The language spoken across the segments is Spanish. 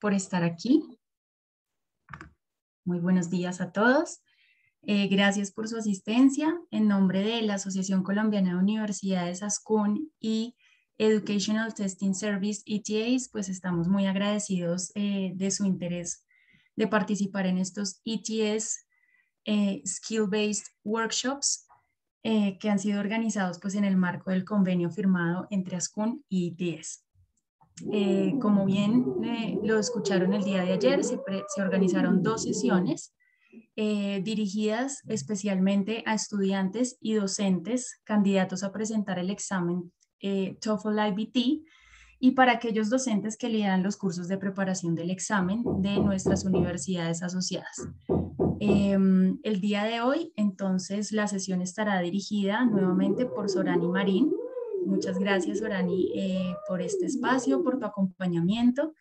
por estar aquí. Muy buenos días a todos. Eh, gracias por su asistencia. En nombre de la Asociación Colombiana de Universidades ASCUN y Educational Testing Service ETAs, pues estamos muy agradecidos eh, de su interés de participar en estos ETS eh, Skill-Based Workshops que han sido organizados pues, en el marco del convenio firmado entre ASCUN y ETS. Eh, como bien eh, lo escucharon el día de ayer, se, organizaron dos sesiones eh, dirigidas especialmente a estudiantes y docentes candidatos a presentar el examen TOEFL IBT y para aquellos docentes que lideran los cursos de preparación del examen de nuestras universidades asociadas. Em, el día de hoy, entonces, la sesión estará dirigida nuevamente por Sorani Marín, Muchas gracias, Sorani, eh, por este espacio, por tu acompañamiento.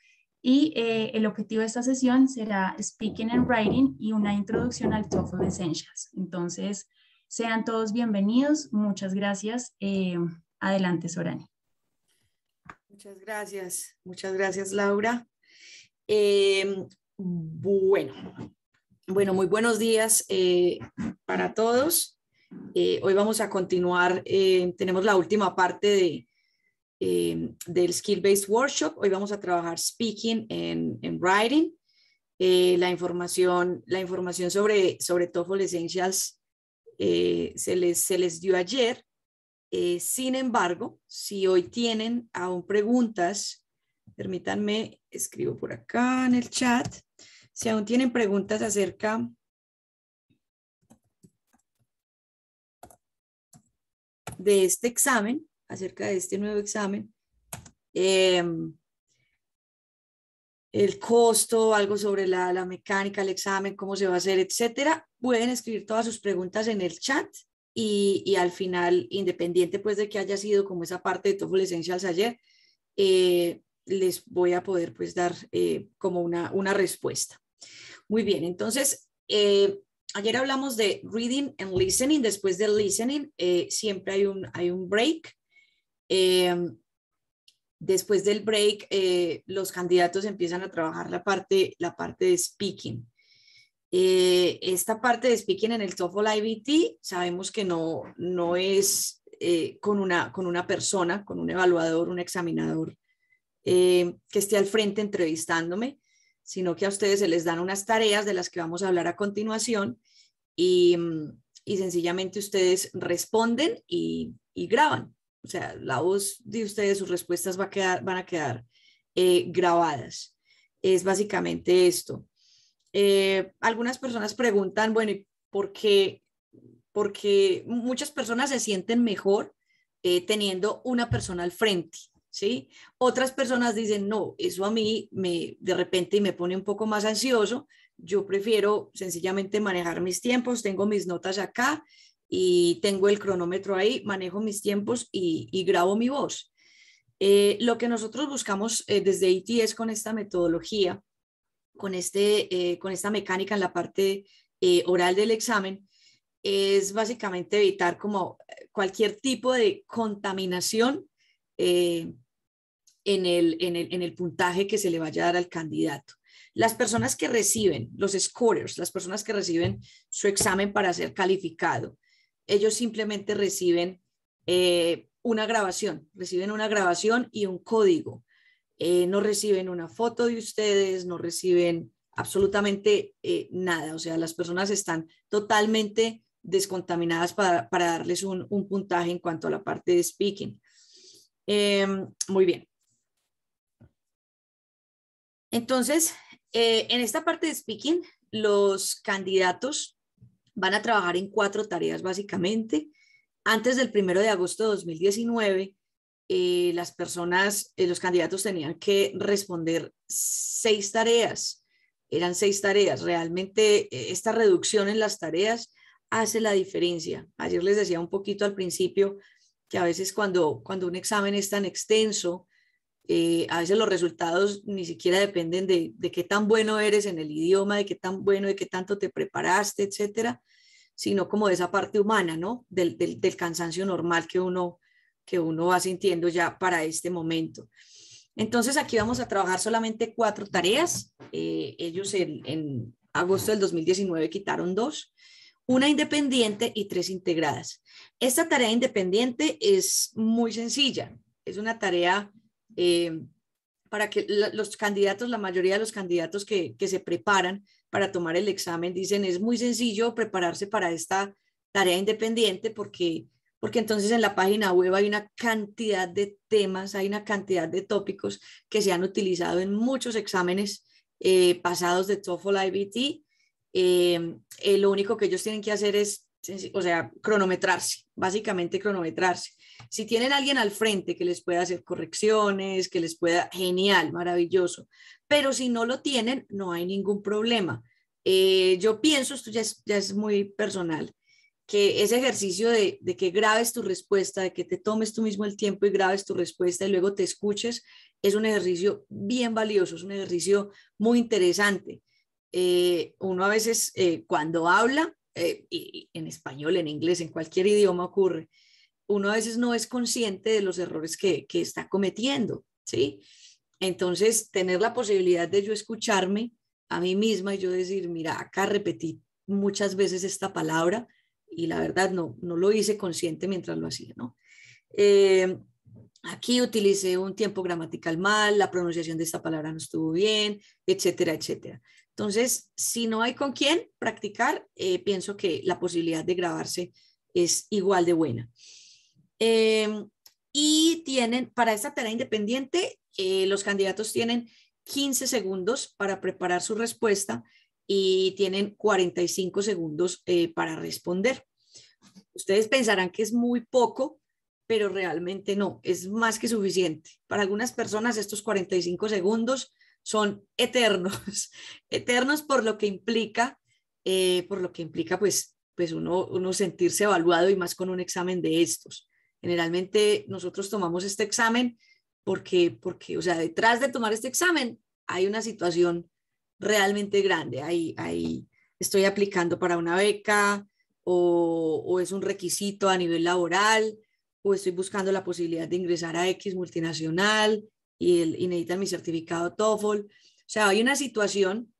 Y eh, el objetivo de esta sesión será Speaking and Writing y una introducción al TOEFL Essentials. Entonces, sean todos bienvenidos. Muchas gracias. Eh, adelante, Sorani. Muchas gracias. Muchas gracias, Laura. bueno, bueno, muy buenos días para todos. Eh, hoy vamos a continuar, eh, tenemos la última parte de, eh, del Skill Based Workshop. Hoy vamos a trabajar speaking en, writing. la, información, la información sobre, sobre TOEFL Essentials se, les, se les dio ayer. sin embargo, si hoy tienen aún preguntas, permítanme, escribo por acá en el chat, si aún tienen preguntas acerca de este examen, acerca de este nuevo examen, em, el costo, algo sobre la, mecánica, el examen, cómo se va a hacer, etcétera. Pueden escribir todas sus preguntas en el chat y, al final, independiente pues de que haya sido como esa parte de TOEFL Essentials ayer, eh, les voy a poder pues dar eh, como una, una respuesta. Muy bien, entonces eh, ayer hablamos de reading and listening. Después del listening, eh, siempre hay un, hay un break. Em, después del break, eh, los candidatos empiezan a trabajar la parte, la parte de speaking. Eh, esta parte de speaking en el TOEFL IBT sabemos que no, es con una persona, con un evaluador, un examinador que esté al frente entrevistándome, sino que a ustedes se les dan unas tareas de las que vamos a hablar a continuación y, sencillamente ustedes responden y, graban. O sea, la voz de ustedes, sus respuestas va a quedar, van a quedar eh, grabadas. Es básicamente esto. Eh, algunas personas preguntan, bueno, ¿por qué? Porque muchas personas se sienten mejor eh, teniendo una persona al frente. ¿sí? Otras personas dicen, no, eso a mí me, de repente me pone un poco más ansioso, yo prefiero sencillamente manejar mis tiempos, tengo mis notas acá y tengo el cronómetro ahí, manejo mis tiempos y, grabo mi voz. Eh, lo que nosotros buscamos eh, desde IT es con esta metodología, con, este, eh, con esta mecánica en la parte oral del examen, es básicamente evitar como cualquier tipo de contaminación eh, en, el, en, el, en el puntaje que se le vaya a dar al candidato. Las personas que reciben, los scorers, las personas que reciben su examen para ser calificado, ellos simplemente reciben eh, una grabación, reciben una grabación y un código. Eh, no reciben una foto de ustedes, no reciben absolutamente nada. O sea, las personas están totalmente descontaminadas para, para darles un, un, puntaje en cuanto a la parte de speaking. Em, muy bien. Entonces, eh, en esta parte de speaking, los candidatos van a trabajar en cuatro tareas básicamente. Antes del primero de agosto de 2019, eh, las personas, eh, los candidatos tenían que responder seis tareas. Eran seis tareas. Realmente esta reducción en las tareas hace la diferencia. Ayer les decía un poquito al principio que a veces cuando, un examen es tan extenso, eh, a veces los resultados ni siquiera dependen de, de, qué tan bueno eres en el idioma, de qué tan bueno, de qué tanto te preparaste, etcétera, sino como de esa parte humana, ¿no? Del, cansancio normal que uno, que uno va sintiendo ya para este momento. Entonces aquí vamos a trabajar solamente cuatro tareas. Eh, ellos en agosto del 2019 quitaron dos una independiente y tres integradas. Esta tarea independiente es muy sencilla, es una tarea eh, para que los candidatos, la mayoría de los candidatos que, se preparan para tomar el examen, dicen es muy sencillo prepararse para esta tarea independiente porque porque entonces en la página web hay una cantidad de temas, hay una cantidad de tópicos que se han utilizado en muchos exámenes eh, pasados de TOEFL IBT eh, eh, lo único que ellos tienen que hacer es, o sea, cronometrarse, básicamente cronometrarse. Si tienen alguien al frente que les pueda hacer correcciones, que les pueda, genial, maravilloso. Pero si no lo tienen, no hay ningún problema. Eh, yo pienso, esto ya es, ya es, muy personal, que ese ejercicio de, de que grabes tu respuesta, de que te tomes tú mismo el tiempo y grabes tu respuesta y luego te escuches, es un ejercicio bien valioso, es un ejercicio muy interesante. Eh, uno a veces eh, cuando habla, eh, y en español, en inglés, en cualquier idioma ocurre, uno a veces no es consciente de los errores que, que está cometiendo, ¿sí? Entonces, tener la posibilidad de yo escucharme a mí misma y yo decir, mira, acá repetí muchas veces esta palabra y la verdad no, no lo hice consciente mientras lo hacía, ¿no? aquí utilicé un tiempo gramatical mal, la pronunciación de esta palabra no estuvo bien, etcétera, etcétera. Entonces, si no hay con quién practicar, eh, pienso que la posibilidad de grabarse es igual de buena. Em, y tienen, para esta tarea independiente, eh, los candidatos tienen 15 segundos para preparar su respuesta y tienen 45 segundos eh, para responder. Ustedes pensarán que es muy poco, pero realmente no, es más que suficiente. Para algunas personas estos 45 segundos son eternos, eternos por lo que implica, eh, por lo que implica pues, pues uno, uno sentirse evaluado y más con un examen de estos. Generalmente nosotros tomamos este examen porque, porque o sea, detrás de tomar este examen hay una situación realmente grande. Ahí, ahí estoy aplicando para una beca o, o, es un requisito a nivel laboral o estoy buscando la posibilidad de ingresar a X multinacional y, necesitan mi certificado TOEFL. O sea, hay una situación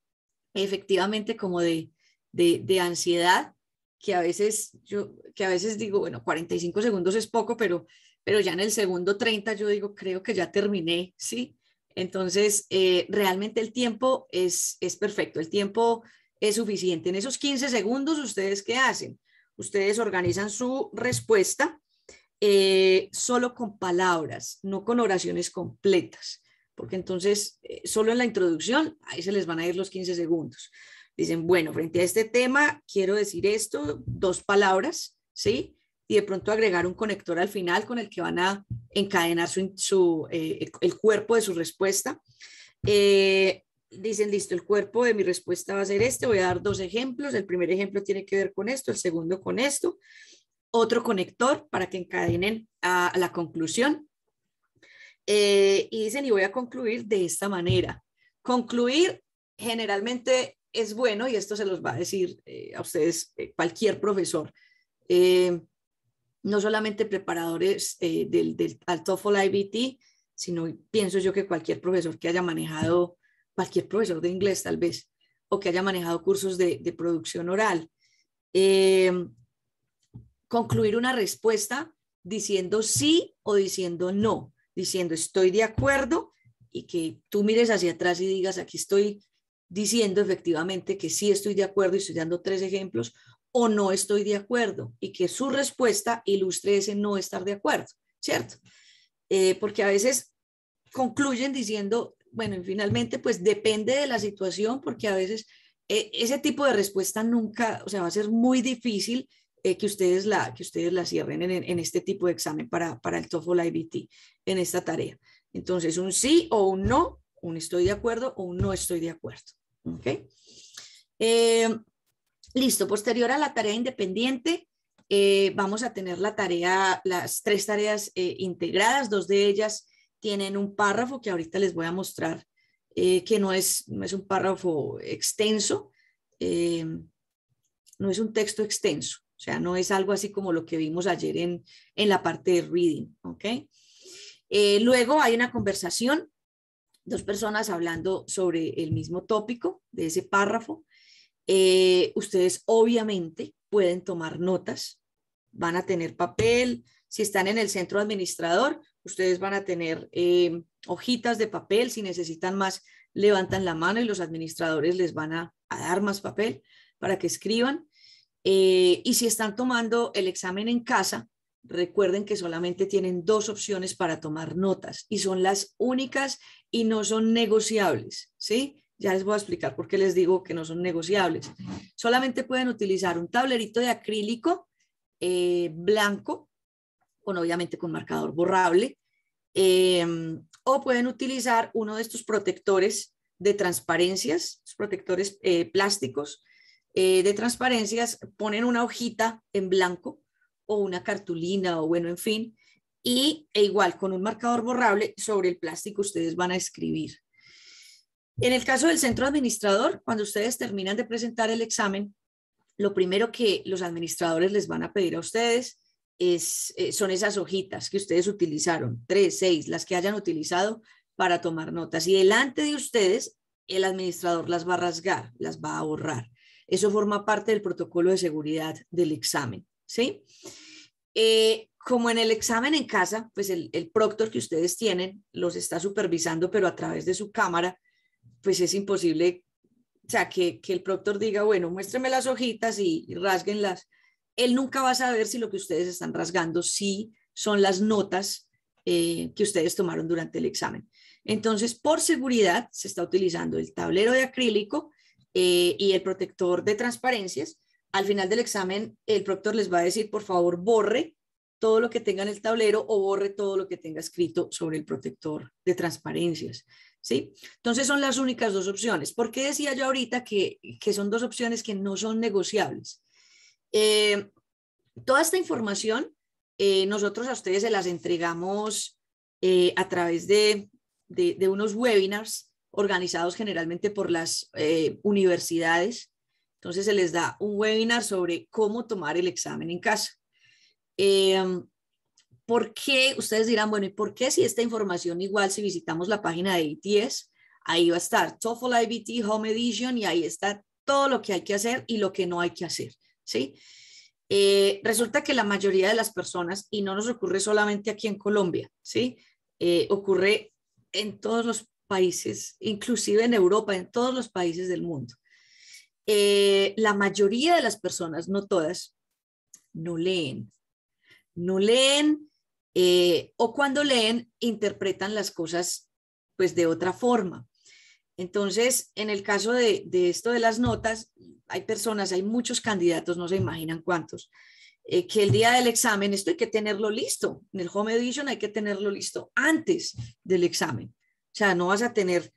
efectivamente como de, ansiedad que a veces yo que a veces digo, bueno, 45 segundos es poco, pero, pero ya en el segundo 30 yo digo, creo que ya terminé, ¿sí? Entonces, eh, realmente el tiempo es, es perfecto, el tiempo es suficiente. En esos 15 segundos, ¿ustedes qué hacen? Ustedes organizan su respuesta eh, solo con palabras, no con oraciones completas, porque entonces eh, solo en la introducción, ahí se les van a ir los 15 segundos. Dicen, bueno, frente a este tema, quiero decir esto, dos palabras, ¿sí? Y de pronto agregar un conector al final con el que van a encadenar eh, el cuerpo de su respuesta. dicen, listo, el cuerpo de mi respuesta va a ser este, voy a dar dos ejemplos, el primer ejemplo tiene que ver con esto, el segundo con esto, otro conector para que encadenen a, la conclusión. Eh, y dicen, y voy a concluir de esta manera. Concluir generalmente es bueno, y esto se los va a decir eh, a ustedes eh, cualquier profesor, no solamente preparadores del, del TOEFL IBT, sino pienso yo que cualquier profesor que haya manejado, cualquier profesor de inglés tal vez, o que haya manejado cursos de, de producción oral, concluir una respuesta diciendo sí o diciendo no, diciendo estoy de acuerdo y que tú mires hacia atrás y digas aquí estoy diciendo efectivamente que sí estoy de acuerdo y estoy dando tres ejemplos o no estoy de acuerdo y que su respuesta ilustre ese no estar de acuerdo, ¿cierto? Eh, porque a veces concluyen diciendo, bueno, y finalmente pues depende de la situación porque a veces eh, ese tipo de respuesta nunca, o sea, va a ser muy difícil eh, que, ustedes la, que ustedes la cierren en, este tipo de examen para, el TOEFL IBT, en esta tarea. Entonces, un sí o un no, un estoy de acuerdo o un no estoy de acuerdo. ¿Okay? Eh, listo, posterior a la tarea independiente, eh, vamos a tener la tarea, las tres tareas integradas, dos de ellas tienen un párrafo que ahorita les voy a mostrar, que no es, no es un párrafo extenso, no es un texto extenso. O sea, no es algo así como lo que vimos ayer en, en la parte de reading, ¿ok? Eh, luego hay una conversación, dos personas hablando sobre el mismo tópico de ese párrafo. Eh, ustedes obviamente pueden tomar notas, van a tener papel, si están en el centro administrador, ustedes van a tener eh, hojitas de papel, si necesitan más, levantan la mano y los administradores les van a dar más papel para que escriban. Eh, y si están tomando el examen en casa, recuerden que solamente tienen dos opciones para tomar notas y son las únicas y no son negociables, ¿sí? Ya les voy a explicar por qué les digo que no son negociables. Solamente pueden utilizar un tablerito de acrílico eh, blanco, con obviamente con marcador borrable, eh, o pueden utilizar uno de estos protectores de transparencias, protectores plásticos, eh, de transparencias ponen una hojita en blanco o una cartulina o bueno, en fin, y e igual con un marcador borrable sobre el plástico ustedes van a escribir. En el caso del centro administrador, cuando ustedes terminan de presentar el examen, lo primero que los administradores les van a pedir a ustedes es, eh, son esas hojitas que ustedes utilizaron, tres, seis, las que hayan utilizado para tomar notas. Y delante de ustedes, el administrador las va a rasgar, las va a borrar. Eso forma parte del protocolo de seguridad del examen, ¿sí? Eh, como en el examen en casa, pues el, proctor que ustedes tienen los está supervisando, pero a través de su cámara, pues es imposible, o que, que el proctor diga, bueno, muéstreme las hojitas y, rasguenlas. Él nunca va a saber si lo que ustedes están rasgando sí son las notas eh, que ustedes tomaron durante el examen. Entonces, por seguridad, se está utilizando el tablero de acrílico eh, y el protector de transparencias, al final del examen el proctor les va a decir, por favor, borre todo lo que tenga en el tablero o borre todo lo que tenga escrito sobre el protector de transparencias. ¿sí? Entonces son las únicas dos opciones. ¿Por qué decía yo ahorita que, son dos opciones que no son negociables? Eh, toda esta información eh, nosotros a ustedes se las entregamos a través de unos webinars organizados generalmente por las eh, universidades. Entonces se les da un webinar sobre cómo tomar el examen en casa. Em, ¿Por qué? Ustedes dirán, bueno, ¿y por qué si esta información igual si visitamos la página de ITS, ahí va a estar TOEFL IBT Home Edition y ahí está todo lo que hay que hacer y lo que no hay que hacer, ¿sí? Eh, resulta que la mayoría de las personas, y no nos ocurre solamente aquí en Colombia, ¿sí? Eh, ocurre en todos los países, inclusive en Europa, en todos los países del mundo. Eh, la mayoría de las personas, no todas, no leen. No leen eh, o cuando leen interpretan las cosas pues de otra forma. Entonces, en el caso de, esto de las notas, hay personas, hay muchos candidatos, no se imaginan cuántos, eh, que el día del examen esto hay que tenerlo listo. En el home edition hay que tenerlo listo antes del examen. O sea, no vas a tener,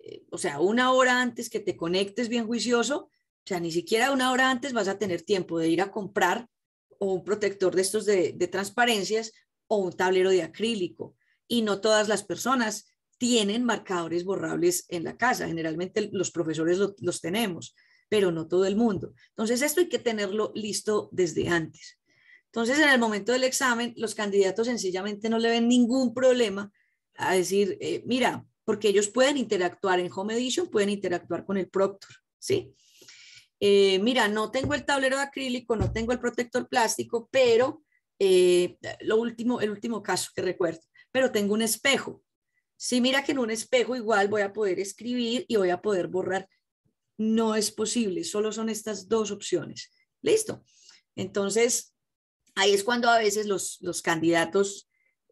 eh, o sea, una hora antes que te conectes bien juicioso, o sea, ni siquiera una hora antes vas a tener tiempo de ir a comprar o un protector de estos de, transparencias o un tablero de acrílico. Y no todas las personas tienen marcadores borrables en la casa. Generalmente los profesores los tenemos, pero no todo el mundo. Entonces, esto hay que tenerlo listo desde antes. Entonces, en el momento del examen, los candidatos sencillamente no le ven ningún problema a decir, eh, mira, porque ellos pueden interactuar en Home Edition, pueden interactuar con el Proctor, ¿sí? Eh, mira, no tengo el tablero de acrílico, no tengo el protector plástico, pero eh, lo último, el último caso que recuerdo, pero tengo un espejo. Sí, mira que en un espejo igual voy a poder escribir y voy a poder borrar. No es posible, solo son estas dos opciones. Listo. Entonces, ahí es cuando a veces los, los candidatos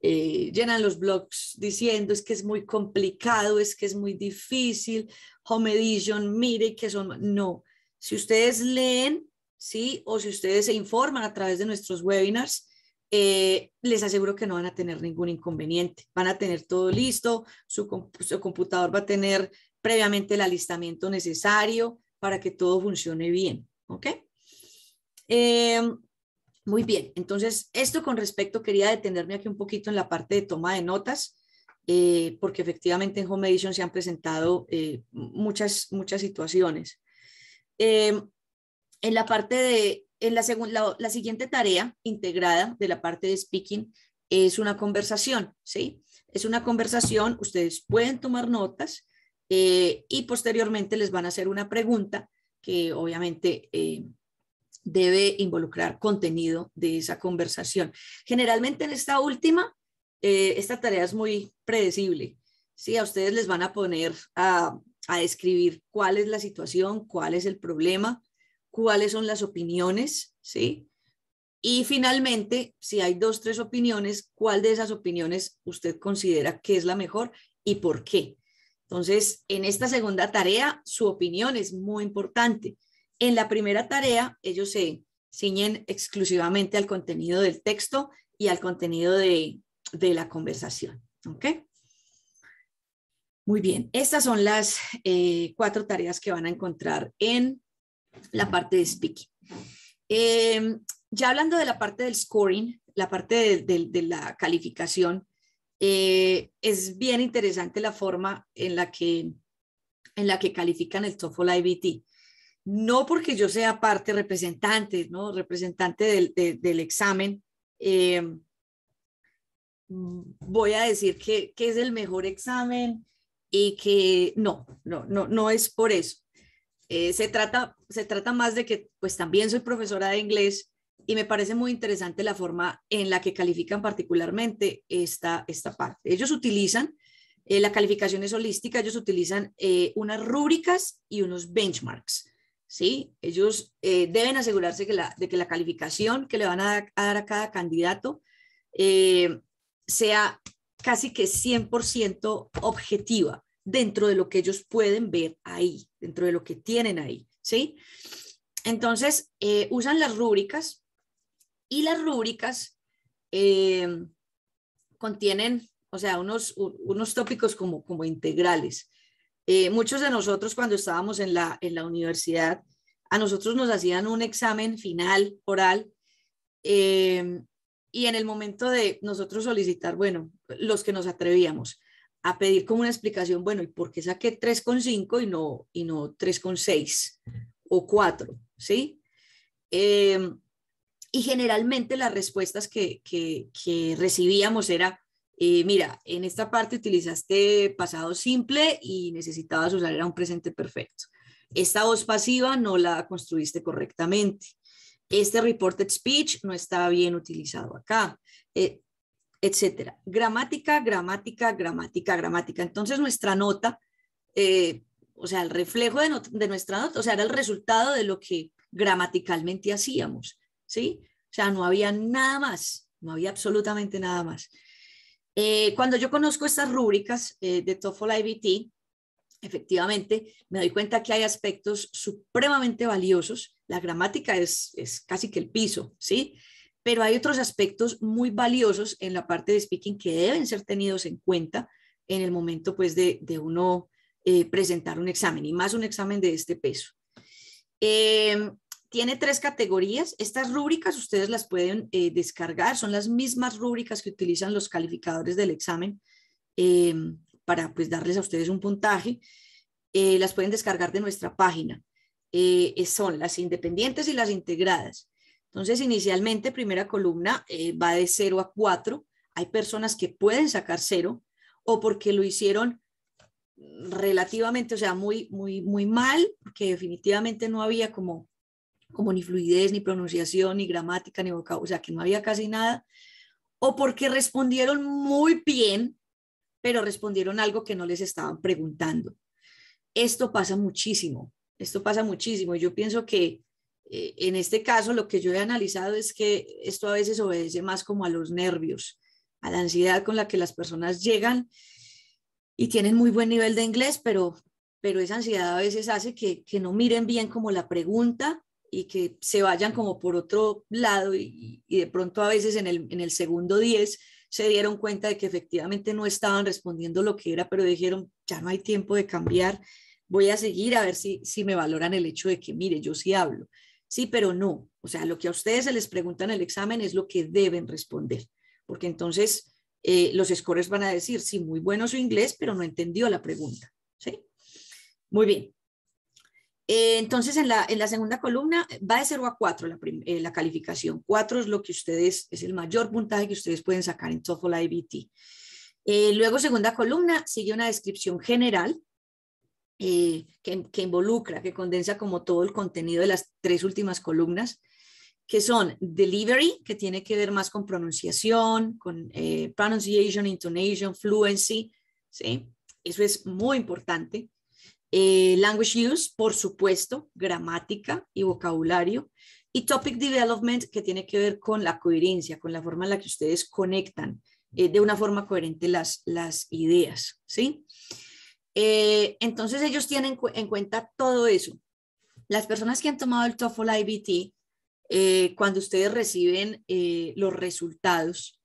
eh, llenan los blogs diciendo es que es muy complicado, es que es muy difícil, home edition, mire que son... No, si ustedes leen, ¿sí? O si ustedes se informan a través de nuestros webinars, eh, les aseguro que no van a tener ningún inconveniente. Van a tener todo listo, su, computador va a tener previamente el alistamiento necesario para que todo funcione bien, ¿ok? Eh, muy bien, entonces esto con respecto, quería detenerme aquí un poquito en la parte de toma de notas, eh, porque efectivamente en Home Edition se han presentado eh, muchas, muchas situaciones. Eh, en la parte de, en la, la, la siguiente tarea integrada de la parte de speaking es una conversación, ¿sí? Es una conversación, ustedes pueden tomar notas y posteriormente les van a hacer una pregunta que obviamente debe involucrar contenido de esa conversación. Generalmente en esta última, eh, esta tarea es muy predecible. Sí, a ustedes les van a poner a, a describir cuál es la situación, cuál es el problema, cuáles son las opiniones, ¿sí? Y finalmente, si hay dos, tres opiniones, ¿cuál de esas opiniones usted considera que es la mejor y por qué? Entonces, en esta segunda tarea, su opinión es muy importante. En la primera tarea, ellos se ciñen exclusivamente al contenido del texto y al contenido de, de la conversación. ¿okay? Muy bien, estas son las eh, cuatro tareas que van a encontrar en la parte de speaking. Em, ya hablando de la parte del scoring, la parte de, la calificación, eh, es bien interesante la forma en la que, en la que califican el TOEFL IBT no porque yo sea parte representante, ¿no? Representante del, examen, eh, voy a decir que, es el mejor examen y que no, no, no, no es por eso. Eh, se, trata, se trata más de que pues también soy profesora de inglés y me parece muy interesante la forma en la que califican particularmente esta, esta parte. Ellos utilizan, eh, la calificación es holística, ellos utilizan unas rúbricas y unos benchmarks. Ellos eh, deben asegurarse de que la calificación que le van a dar a, cada candidato eh, sea casi que 100% objetiva dentro de lo que ellos pueden ver ahí, dentro de lo que tienen ahí, ¿sí? Entonces, eh, usan las rúbricas y las rúbricas contienen, o sea, unos, unos tópicos como, como integrales. Eh, muchos de nosotros cuando estábamos en la, en la universidad, a nosotros nos hacían un examen final oral em, y en el momento de nosotros solicitar, bueno, los que nos atrevíamos a pedir como una explicación, bueno, ¿y por qué saqué 3,5 y no, y no 3,6 o 4? ¿Sí? Em, y generalmente las respuestas que, que, que recibíamos era, eh, mira, en esta parte utilizaste pasado simple y necesitabas usar era un presente perfecto. Esta voz pasiva no la construiste correctamente. Este reported speech no estaba bien utilizado acá, eh, etcétera. Gramática, gramática, gramática, gramática. Entonces nuestra nota, eh, o sea, el reflejo de, de nuestra nota, o sea, era el resultado de lo que gramaticalmente hacíamos, ¿sí? O sea, no había nada más, no había absolutamente nada más. Eh, cuando yo conozco estas rúbricas eh, de TOEFL IBT, efectivamente me doy cuenta que hay aspectos supremamente valiosos. La gramática es, casi que el piso, ¿sí? Pero hay otros aspectos muy valiosos en la parte de speaking que deben ser tenidos en cuenta en el momento pues de, uno eh, presentar un examen y más un examen de este peso tiene tres categorías. Estas rúbricas ustedes las pueden eh, descargar, son las mismas rúbricas que utilizan los calificadores del examen em, para pues, darles a ustedes un puntaje. Eh, las pueden descargar de nuestra página. Eh, son las independientes y las integradas. Entonces, inicialmente, primera columna va de 0 a 4. Hay personas que pueden sacar 0 o porque lo hicieron relativamente, o sea, muy, muy, muy mal, que definitivamente no había como como ni fluidez, ni pronunciación, ni gramática, ni vocabulario, o sea, que no había casi nada, o porque respondieron muy bien, pero respondieron algo que no les estaban preguntando. Esto pasa muchísimo, esto pasa muchísimo. Yo pienso que eh, en este caso lo que yo he analizado es que esto a veces obedece más como a los nervios, a la ansiedad con la que las personas llegan y tienen muy buen nivel de inglés, pero, pero esa ansiedad a veces hace que, que no miren bien como la pregunta y que se vayan como por otro lado y, de pronto a veces en el, segundo 10 se dieron cuenta de que efectivamente no estaban respondiendo lo que era, pero dijeron, ya no hay tiempo de cambiar, voy a seguir a ver si, me valoran el hecho de que, mire, yo sí hablo, sí, pero no. O sea, lo que a ustedes se les pregunta en el examen es lo que deben responder, porque entonces eh, los scores van a decir, sí, muy bueno su inglés, pero no entendió la pregunta, ¿sí? Muy bien. Eh, entonces, en la, en la, segunda columna eh, va de 0 a 4 la, eh, la, calificación. 4 es lo que ustedes, es el mayor puntaje que ustedes pueden sacar en TOEFL IBT. luego, segunda columna, sigue una descripción general que, que, involucra, que condensa como todo el contenido de las tres últimas columnas, que son delivery, que tiene que ver más con pronunciación, con pronunciation, intonation, fluency, ¿sí? Eso es muy importante. Eh, language use, por supuesto, gramática y vocabulario, y topic development, que tiene que ver con la coherencia, con la forma en la que ustedes conectan eh, de una forma coherente las, las ideas, ¿sí? Eh, entonces ellos tienen en cuenta todo eso. Las personas que han tomado el TOEFL IBT, cuando ustedes reciben los resultados,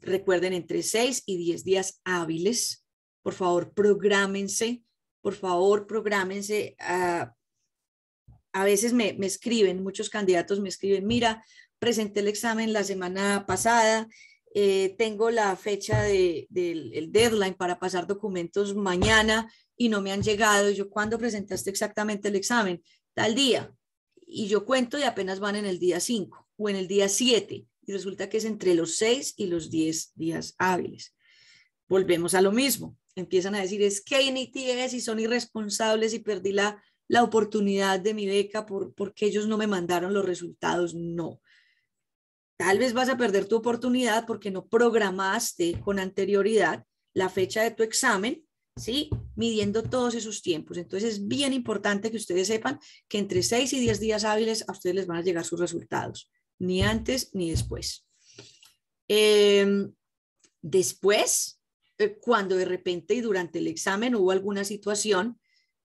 recuerden entre 6 y 10 días hábiles, por favor, prográmense por favor, prográmense. A, veces me, escriben, muchos candidatos me escriben, mira, presenté el examen la semana pasada, eh, tengo la fecha del deadline para pasar documentos mañana y no me han llegado. Yo, ¿cuándo presentaste exactamente el examen? Tal día. Y yo cuento y apenas van en el día 5 o en el día 7. Y resulta que es entre los 6 y los 10 días hábiles. Volvemos a lo mismo empiezan a decir es que ni tienes y son irresponsables y perdí la, la oportunidad de mi beca porque ellos no me mandaron los resultados. No. Tal vez vas a perder tu oportunidad porque no programaste con anterioridad la fecha de tu examen, ¿sí? Midiendo todos esos tiempos. Entonces es bien importante que ustedes sepan que entre seis y diez días hábiles a ustedes les van a llegar sus resultados, ni antes ni después. Em, después, eh, cuando de repente y durante el examen hubo alguna situación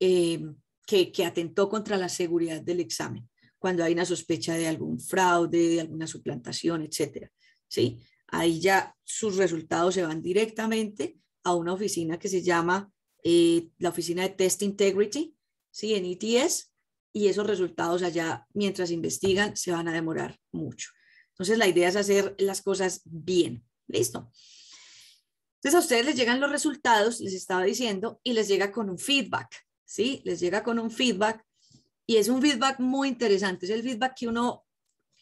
eh, que, atentó contra la seguridad del examen, cuando hay una sospecha de algún fraude, de alguna suplantación, etcétera. ¿sí? Ahí ya sus resultados se van directamente a una oficina que se llama eh, la oficina de Test Integrity, ¿sí? en ETS, y esos resultados allá, mientras investigan, se van a demorar mucho. Entonces, la idea es hacer las cosas bien. Listo. Entonces a ustedes les llegan los resultados, les estaba diciendo, y les llega con un feedback, ¿sí? Les llega con un feedback y es un feedback muy interesante, es el feedback que uno,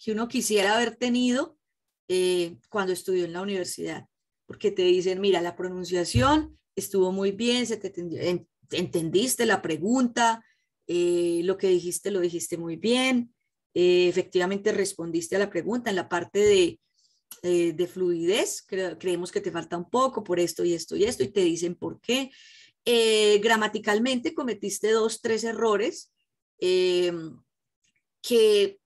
que uno quisiera haber tenido eh, cuando estudió en la universidad, porque te dicen, mira, la pronunciación estuvo muy bien, se te entendiste la pregunta, eh, lo que dijiste lo dijiste muy bien, eh, efectivamente respondiste a la pregunta en la parte de eh, de fluidez, creemos que te falta un poco por esto y esto y esto, y te dicen por qué. Eh, gramaticalmente cometiste dos, tres errores eh, que,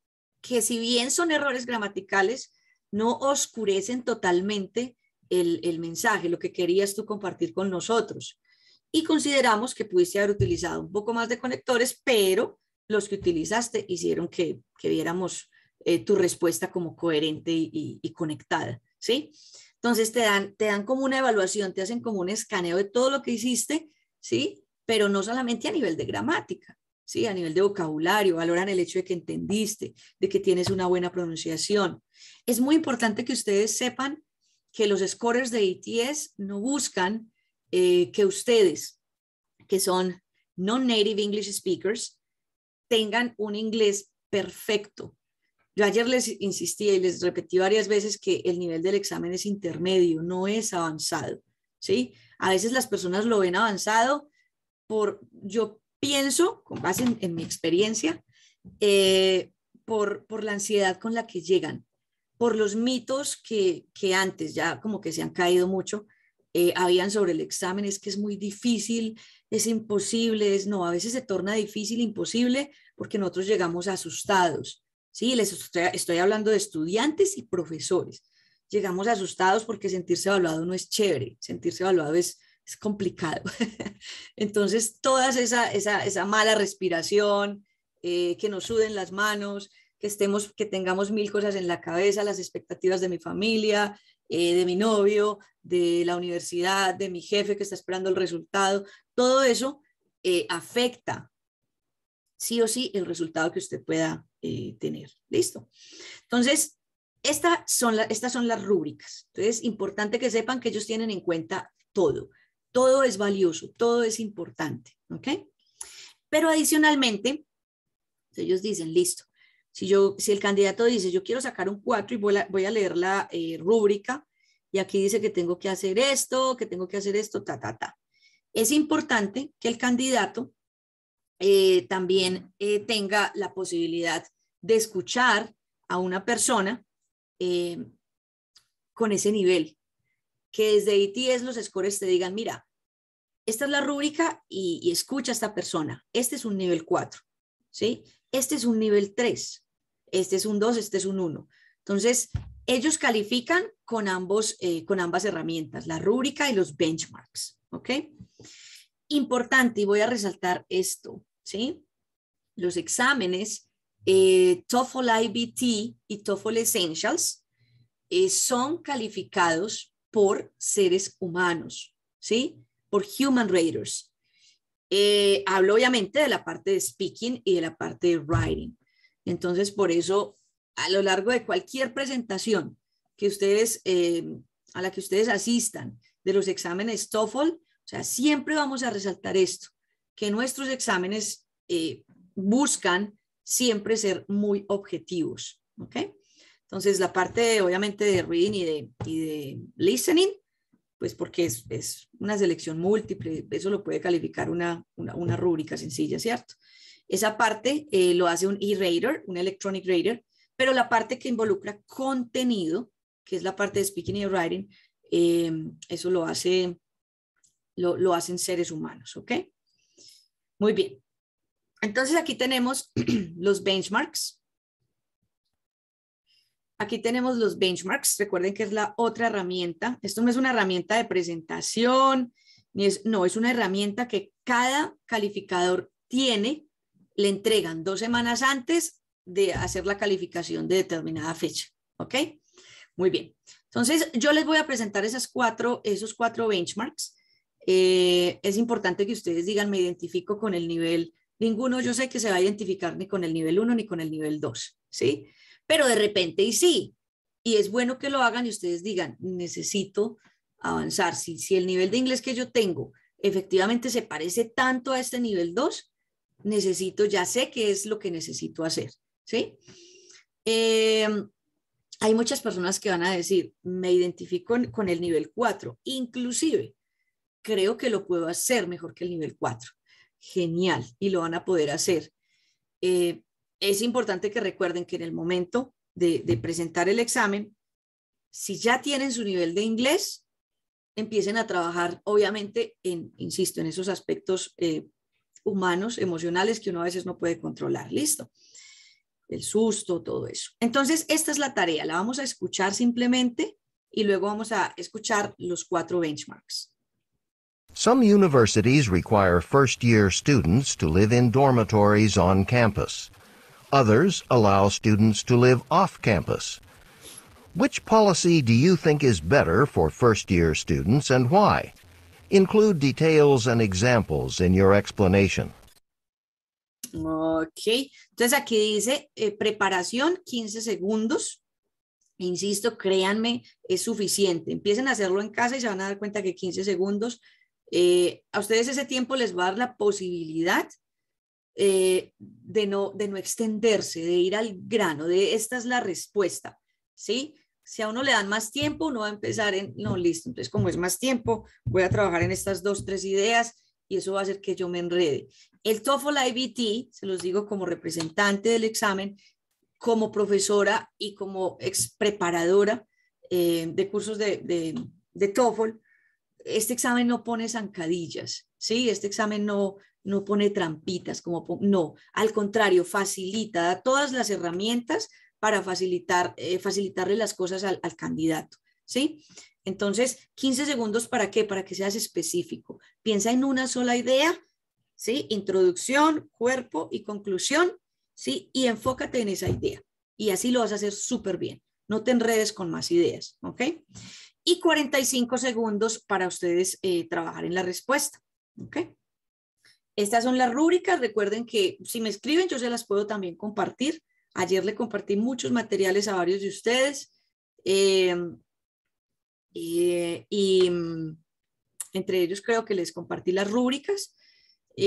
si bien son errores gramaticales, no oscurecen totalmente el, mensaje, lo que querías tú compartir con nosotros. Y consideramos que pudiste haber utilizado un poco más de conectores, pero los que utilizaste hicieron que, que viéramos eh, tu respuesta como coherente y, conectada, ¿sí? Entonces te dan, te dan como una evaluación, te hacen como un escaneo de todo lo que hiciste, ¿sí? Pero no solamente a nivel de gramática, ¿sí? A nivel de vocabulario, valoran el hecho de que entendiste, de que tienes una buena pronunciación. Es muy importante que ustedes sepan que los scorers de ETS no buscan eh, que ustedes, que son non-native English speakers, tengan un inglés perfecto, yo ayer les insistí y les repetí varias veces que el nivel del examen es intermedio, no es avanzado, ¿sí? A veces las personas lo ven avanzado por, yo pienso, con base en, mi experiencia, eh, por, la ansiedad con la que llegan, por los mitos que, que antes ya como que se han caído mucho, eh, habían sobre el examen, es que es muy difícil, es imposible, es no, a veces se torna difícil, imposible, porque nosotros llegamos asustados. Sí, les estoy, hablando de estudiantes y profesores. Llegamos asustados porque sentirse evaluado no es chévere, sentirse evaluado es, complicado. Entonces, toda esa, mala respiración, eh, que nos suden las manos, que estemos, que tengamos mil cosas en la cabeza, las expectativas de mi familia, eh, de mi novio, de la universidad, de mi jefe que está esperando el resultado, todo eso eh, afecta sí o sí el resultado que usted pueda eh, tener. Listo. Entonces, esta son estas son las rúbricas. Entonces, es importante que sepan que ellos tienen en cuenta todo. Todo es valioso, todo es importante. ¿Ok? Pero adicionalmente, ellos dicen, listo, si, yo, si el candidato dice, yo quiero sacar un 4 y voy a, leer la eh, rúbrica, y aquí dice que tengo que hacer esto, que tengo que hacer esto, ta, ta, ta. Es importante que el candidato eh, también eh, tenga la posibilidad de escuchar a una persona eh, con ese nivel. Que desde ITS los scores te digan, mira, esta es la rúbrica y, escucha a esta persona. Este es un nivel 4, ¿sí? Este es un nivel 3, este es un 2, este es un 1. Entonces, ellos califican con, ambos, con ambas herramientas, la rúbrica y los benchmarks, ¿ok? Importante, y voy a resaltar esto, ¿sí? Los exámenes eh, TOEFL IBT y TOEFL Essentials eh, son calificados por seres humanos, ¿sí? Por human raters. Eh, hablo obviamente de la parte de speaking y de la parte de writing. Entonces, por eso, a lo largo de cualquier presentación que ustedes, a la que ustedes asistan de los exámenes TOEFL, o sea, siempre vamos a resaltar esto que nuestros exámenes eh, buscan siempre ser muy objetivos. ¿okay? Entonces, la parte obviamente de reading y de, listening, pues porque es, una selección múltiple, eso lo puede calificar una, rúbrica sencilla, ¿cierto? Esa parte eh, lo hace un e-rater, un electronic rater, pero la parte que involucra contenido, que es la parte de speaking y writing, eh, eso lo, hace, lo hacen seres humanos, ¿ok? Muy bien. Entonces aquí tenemos los benchmarks. Aquí tenemos los benchmarks. Recuerden que es la otra herramienta. Esto no es una herramienta de presentación, no, es una herramienta que cada calificador tiene, le entregan dos semanas antes de hacer la calificación de determinada fecha. ¿Ok? Muy bien. Entonces, yo les voy a presentar esas cuatro, esos cuatro benchmarks. Eh, es importante que ustedes digan, me identifico con el nivel, ninguno yo sé que se va a identificar ni con el nivel 1 ni con el nivel 2, ¿sí? Pero de repente y sí, y es bueno que lo hagan y ustedes digan, necesito avanzar, si, el nivel de inglés que yo tengo efectivamente se parece tanto a este nivel 2, necesito, ya sé qué es lo que necesito hacer, ¿sí? Em, hay muchas personas que van a decir, me identifico con, con el nivel 4, inclusive creo que lo puedo hacer mejor que el nivel 4. Genial, y lo van a poder hacer. Eh, es importante que recuerden que en el momento de, presentar el examen, si ya tienen su nivel de inglés, empiecen a trabajar, obviamente, en, insisto, en esos aspectos eh, humanos, emocionales que uno a veces no puede controlar. Listo. El susto, todo eso. Entonces, esta es la tarea. La vamos a escuchar simplemente y luego vamos a escuchar los cuatro benchmarks. Some universities require first-year students to live in dormitories on campus. Others allow students to live off campus. Which policy do you think is better for first-year students and why? Include details and examples in your explanation. Ok, entonces aquí dice eh, preparación 15 segundos. Insisto, créanme, es suficiente. Empiecen a hacerlo en casa y se van a dar cuenta que 15 segundos Eh, a ustedes ese tiempo les va a dar la posibilidad eh, de, no, de no extenderse, de ir al grano, de esta es la respuesta, ¿sí? Si a uno le dan más tiempo, uno va a empezar en, no, listo, entonces como es más tiempo, voy a trabajar en estas dos, tres ideas y eso va a hacer que yo me enrede. El TOEFL IBT, se los digo como representante del examen, como profesora y como ex preparadora eh, de cursos de, de, de TOEFL, este examen no pone zancadillas, ¿sí? Este examen no, no pone trampitas, como no, al contrario, facilita, da todas las herramientas para facilitar, eh, facilitarle las cosas al, al candidato, ¿sí? Entonces, 15 segundos para qué? Para que seas específico. Piensa en una sola idea, ¿sí? Introducción, cuerpo y conclusión, ¿sí? Y enfócate en esa idea. Y así lo vas a hacer súper bien. No te enredes con más ideas, ¿ok? y 45 segundos para ustedes eh, trabajar en la respuesta. ¿okay? Estas son las rúbricas. Recuerden que si me escriben, yo se las puedo también compartir. Ayer le compartí muchos materiales a varios de ustedes. Eh, eh, y mm, entre ellos creo que les compartí las rúbricas,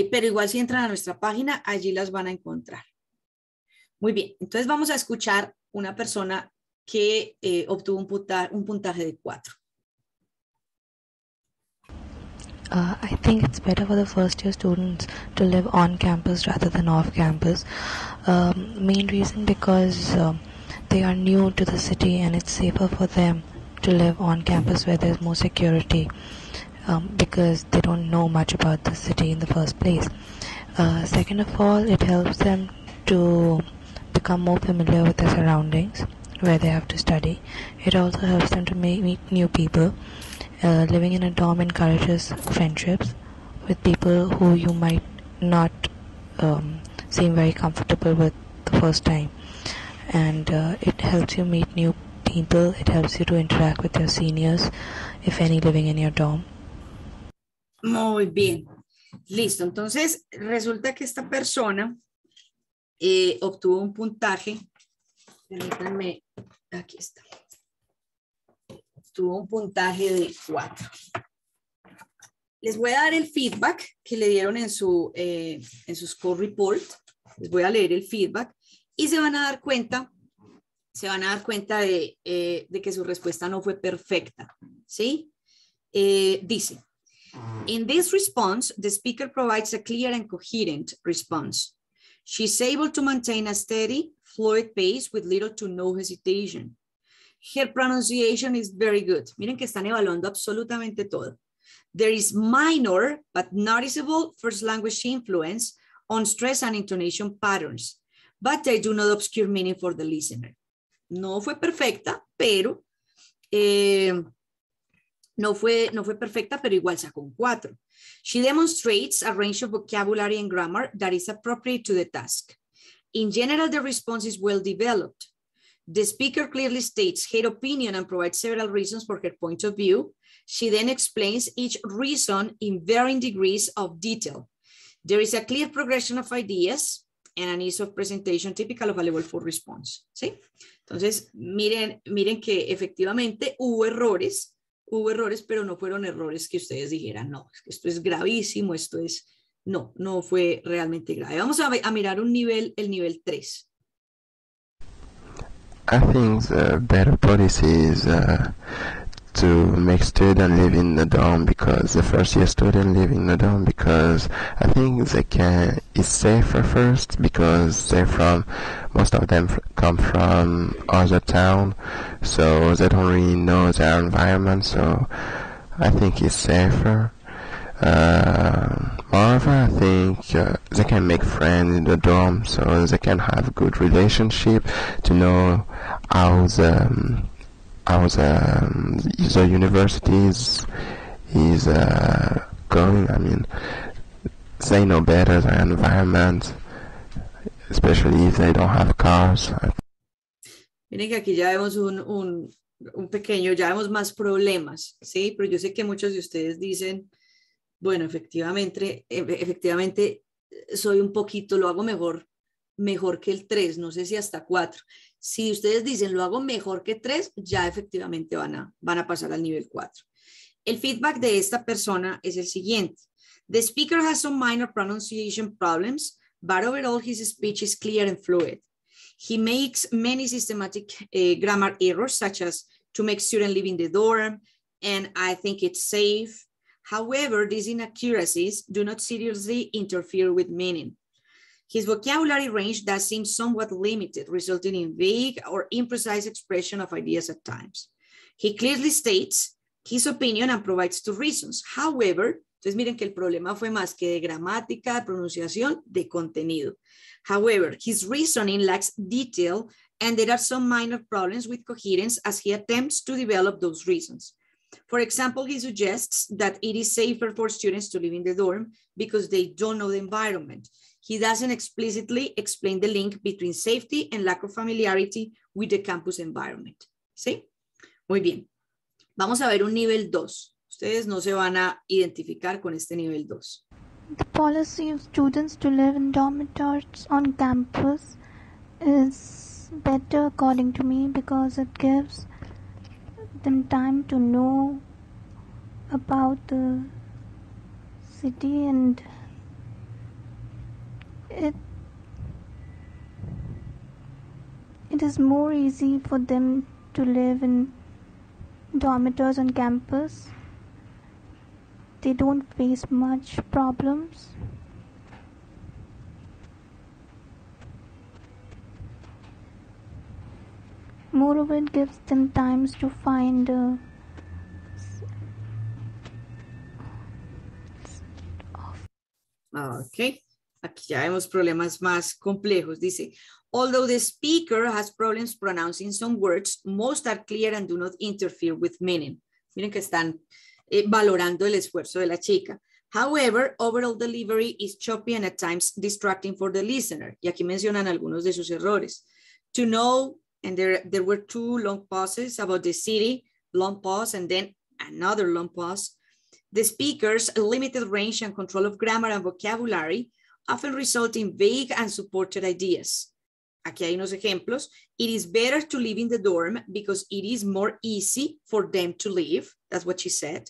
pero igual si entran a nuestra página, allí las van a encontrar. Muy bien, entonces vamos a escuchar una persona que eh, obtuvo un, un puntaje de 4. Uh, I think it's better for the first year students to live on campus rather than off campus. Um, main reason because um, they are new to the city and it's safer for them to live on campus where there's more security um, because they don't know much about the city in the first place. Uh, second of all, it helps them to become more familiar with their surroundings where they have to study. It also helps them to make, meet new people. Uh, living in a dorm encourages friendships with people who you might not um, seem very comfortable with the first time. And uh, it helps you meet new people, it helps you to interact with your seniors, if any, living in your dorm. Muy bien. Listo, entonces resulta que esta persona eh, obtuvo un puntaje, permítanme Aquí está. Tuvo un puntaje de 4. Les voy a dar el feedback que le dieron en su, eh, en score report. Les voy a leer el feedback y se van a dar cuenta, se van a dar cuenta de, eh, que su respuesta no fue perfecta. ¿Sí? Eh, dice, In this response, the speaker provides a clear and coherent response. She's able to maintain a steady, fluid pace with little to no hesitation. Her pronunciation is very good. Miren que están evaluando absolutamente todo. There is minor but noticeable first language influence on stress and intonation patterns, but they do not obscure meaning for the listener. No fue perfecta, pero eh, no, fue, no fue perfecta, pero igual sacó un cuatro. She demonstrates a range of vocabulary and grammar that is appropriate to the task. In general, the response is well developed. The speaker clearly states her opinion and provides several reasons for her point of view. She then explains each reason in varying degrees of detail. There is a clear progression of ideas and an ease of presentation typical of a level 4 response. ¿sí? Entonces, miren, miren que efectivamente hubo errores, hubo errores, pero no fueron errores que ustedes dijeran, no, esto es gravísimo, esto es no, no fue realmente grave. Vamos a, a mirar un nivel, el nivel 3. I think the better policy is uh, to make students live in the dorm because the first year students live in the dorm because I think they can it's safer first because they from most of them come from other town so they don't really know their environment so I think it's safer. Uh, moreover, I think uh, they can make friends in the dorm, so they can have a good relationship to know how the um, how the, um, the university is, is uh, going. I mean, they know better the environment, especially if they don't have cars. Miren que aquí ya vemos un, un, un pequeño, ya vemos más problemas, ¿sí? Pero yo sé que muchos de ustedes dicen, bueno, efectivamente, e, e, efectivamente eh, soy un poquito, lo hago mejor, mejor que el 3, no sé si hasta 4. Si ustedes dicen lo hago mejor que 3, ya efectivamente van a, van a pasar al nivel 4. El feedback de esta persona es el siguiente. The speaker has some minor pronunciation problems, but overall his speech is clear and fluid. He makes many systematic eh, grammar errors, such as to make student in the dorm, and I think it's safe. However, these inaccuracies do not seriously interfere with meaning. His vocabulary range does seem somewhat limited, resulting in vague or imprecise expression of ideas at times. He clearly states his opinion and provides two reasons. However, entonces miren que el problema fue más que de gramática, de pronunciación, de contenido. However, his reasoning lacks detail and there are some minor problems with coherence as he attempts to develop those reasons. For example, he suggests that it is safer for students to live in the dorm because they don't know the environment. He doesn't explicitly explain the link between safety and lack of familiarity with the campus environment. ¿Sí? Muy bien. Vamos a ver un nivel 2. Ustedes no se van a identificar con este nivel 2. The policy of students to live in dormitories on campus is better according to me because it gives them time to know about the city and it it is more easy for them to live in dormitories on campus they don't face much problems Moreover, it gives them times to find uh, Ok. Aquí ya vemos problemas más complejos. Dice, although the speaker has problems pronouncing some words, most are clear and do not interfere with meaning. Miren que están eh, valorando el esfuerzo de la chica. However, overall delivery is choppy and at times distracting for the listener. Y aquí mencionan algunos de sus errores. To know and there, there were two long pauses about the city, long pause, and then another long pause. The speakers limited range and control of grammar and vocabulary often result in vague and supported ideas. Aquí hay unos ejemplos. It is better to live in the dorm because it is more easy for them to live. That's what she said.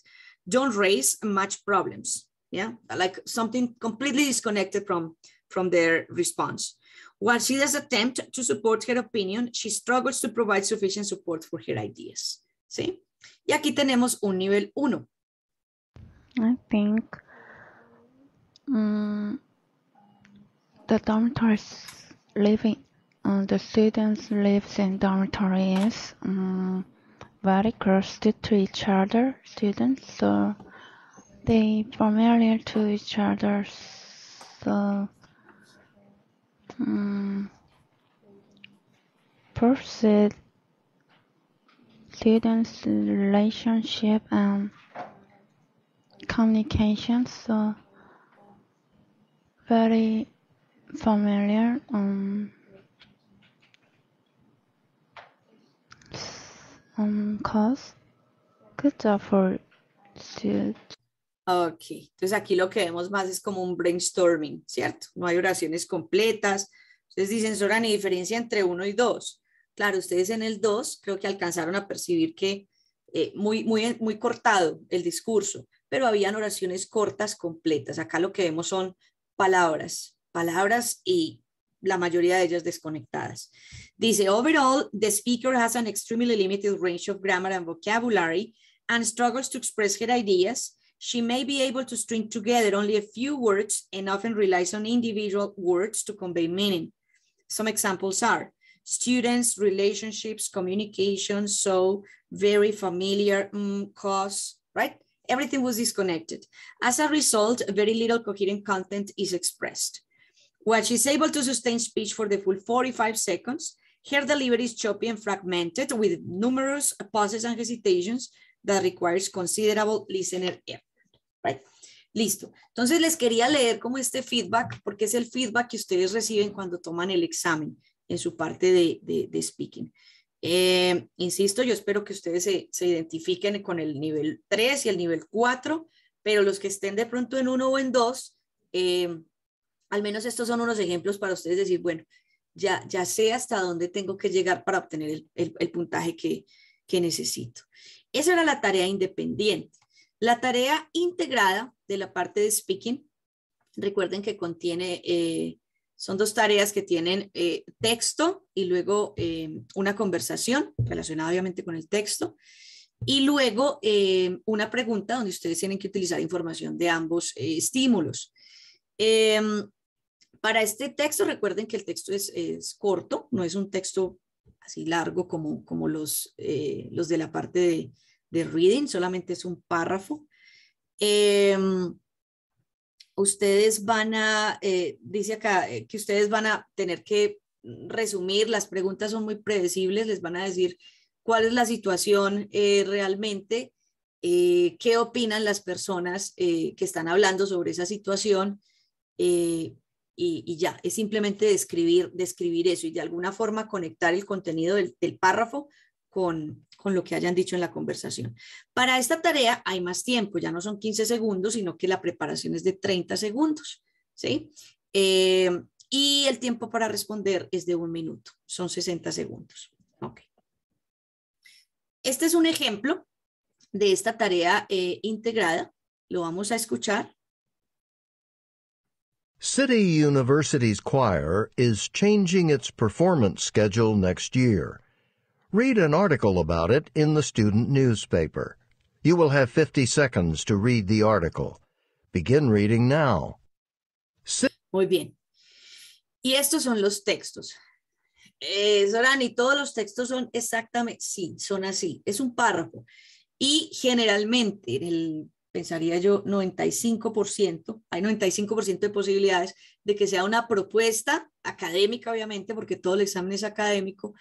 Don't raise much problems. Yeah, like something completely disconnected from, from their response. While she does attempt to support her opinion, she struggles to provide sufficient support for her ideas. ¿Sí? Y aquí tenemos un nivel 1. I think um, the dormitories living, uh, the students live in dormitories um, mm, very close to, to each other, students, so they familiar to each other, so um, hmm. pursued students' relationship and communication so very familiar um, um cause good job for students Ok, entonces aquí lo que vemos más es como un brainstorming, ¿cierto? No hay oraciones completas. Ustedes dicen, Sora, ni diferencia entre uno y dos. Claro, ustedes en el dos creo que alcanzaron a percibir que eh, muy, muy, muy cortado el discurso, pero habían oraciones cortas, completas. Acá lo que vemos son palabras, palabras y la mayoría de ellas desconectadas. Dice, overall, the speaker has an extremely limited range of grammar and vocabulary and struggles to express her ideas She may be able to string together only a few words and often relies on individual words to convey meaning. Some examples are students, relationships, communication, so, very familiar, mm, cause, right? Everything was disconnected. As a result, very little coherent content is expressed. While she's able to sustain speech for the full 45 seconds, her delivery is choppy and fragmented with numerous pauses and hesitations that requires considerable listener effort. Listo. Entonces les quería leer como este feedback, porque es el feedback que ustedes reciben cuando toman el examen en su parte de, speaking. Eh, insisto, yo espero que ustedes se, identifiquen con el nivel 3 y el nivel 4, pero los que estén de pronto en 1 o en 2, eh, al menos estos son unos ejemplos para ustedes decir, bueno, ya, ya sé hasta dónde tengo que llegar para obtener el, puntaje que, que necesito. Esa era la tarea independiente. La tarea integrada de la parte de speaking, recuerden que contiene, eh, son dos tareas que tienen eh, texto y luego eh, una conversación relacionada obviamente con el texto y luego una pregunta donde ustedes tienen que utilizar información de ambos estímulos. para este texto, recuerden que el texto es, es, corto, no es un texto así largo como, como los, los de la parte de, de reading, solamente es un párrafo. Em, ustedes van a, eh, dice acá, eh, que ustedes van a tener que resumir, las preguntas son muy predecibles, les van a decir cuál es la situación eh, realmente, qué opinan las personas que están hablando sobre esa situación. Y, ya, es simplemente describir, describir eso y de alguna forma conectar el contenido del párrafo con, lo que hayan dicho en la conversación. Para esta tarea hay más tiempo, ya no son 15 segundos, sino que la preparación es de 30 segundos, ¿sí? Eh, y el tiempo para responder es de un minuto, son 60 segundos. Okay. Este es un ejemplo de esta tarea eh, integrada. Lo vamos a escuchar. City University's choir is changing its performance schedule next year. Read an article about it in the student newspaper. You will have 50 seconds to read the article. Begin reading now. Muy bien. Y estos son los textos. Eh, Sorani, todos los textos son exactamente, sí, son así. Es un párrafo. Y generalmente, pensaría yo, 95%, hay 95% de posibilidades de que sea una propuesta académica, obviamente, porque todo el examen es académico,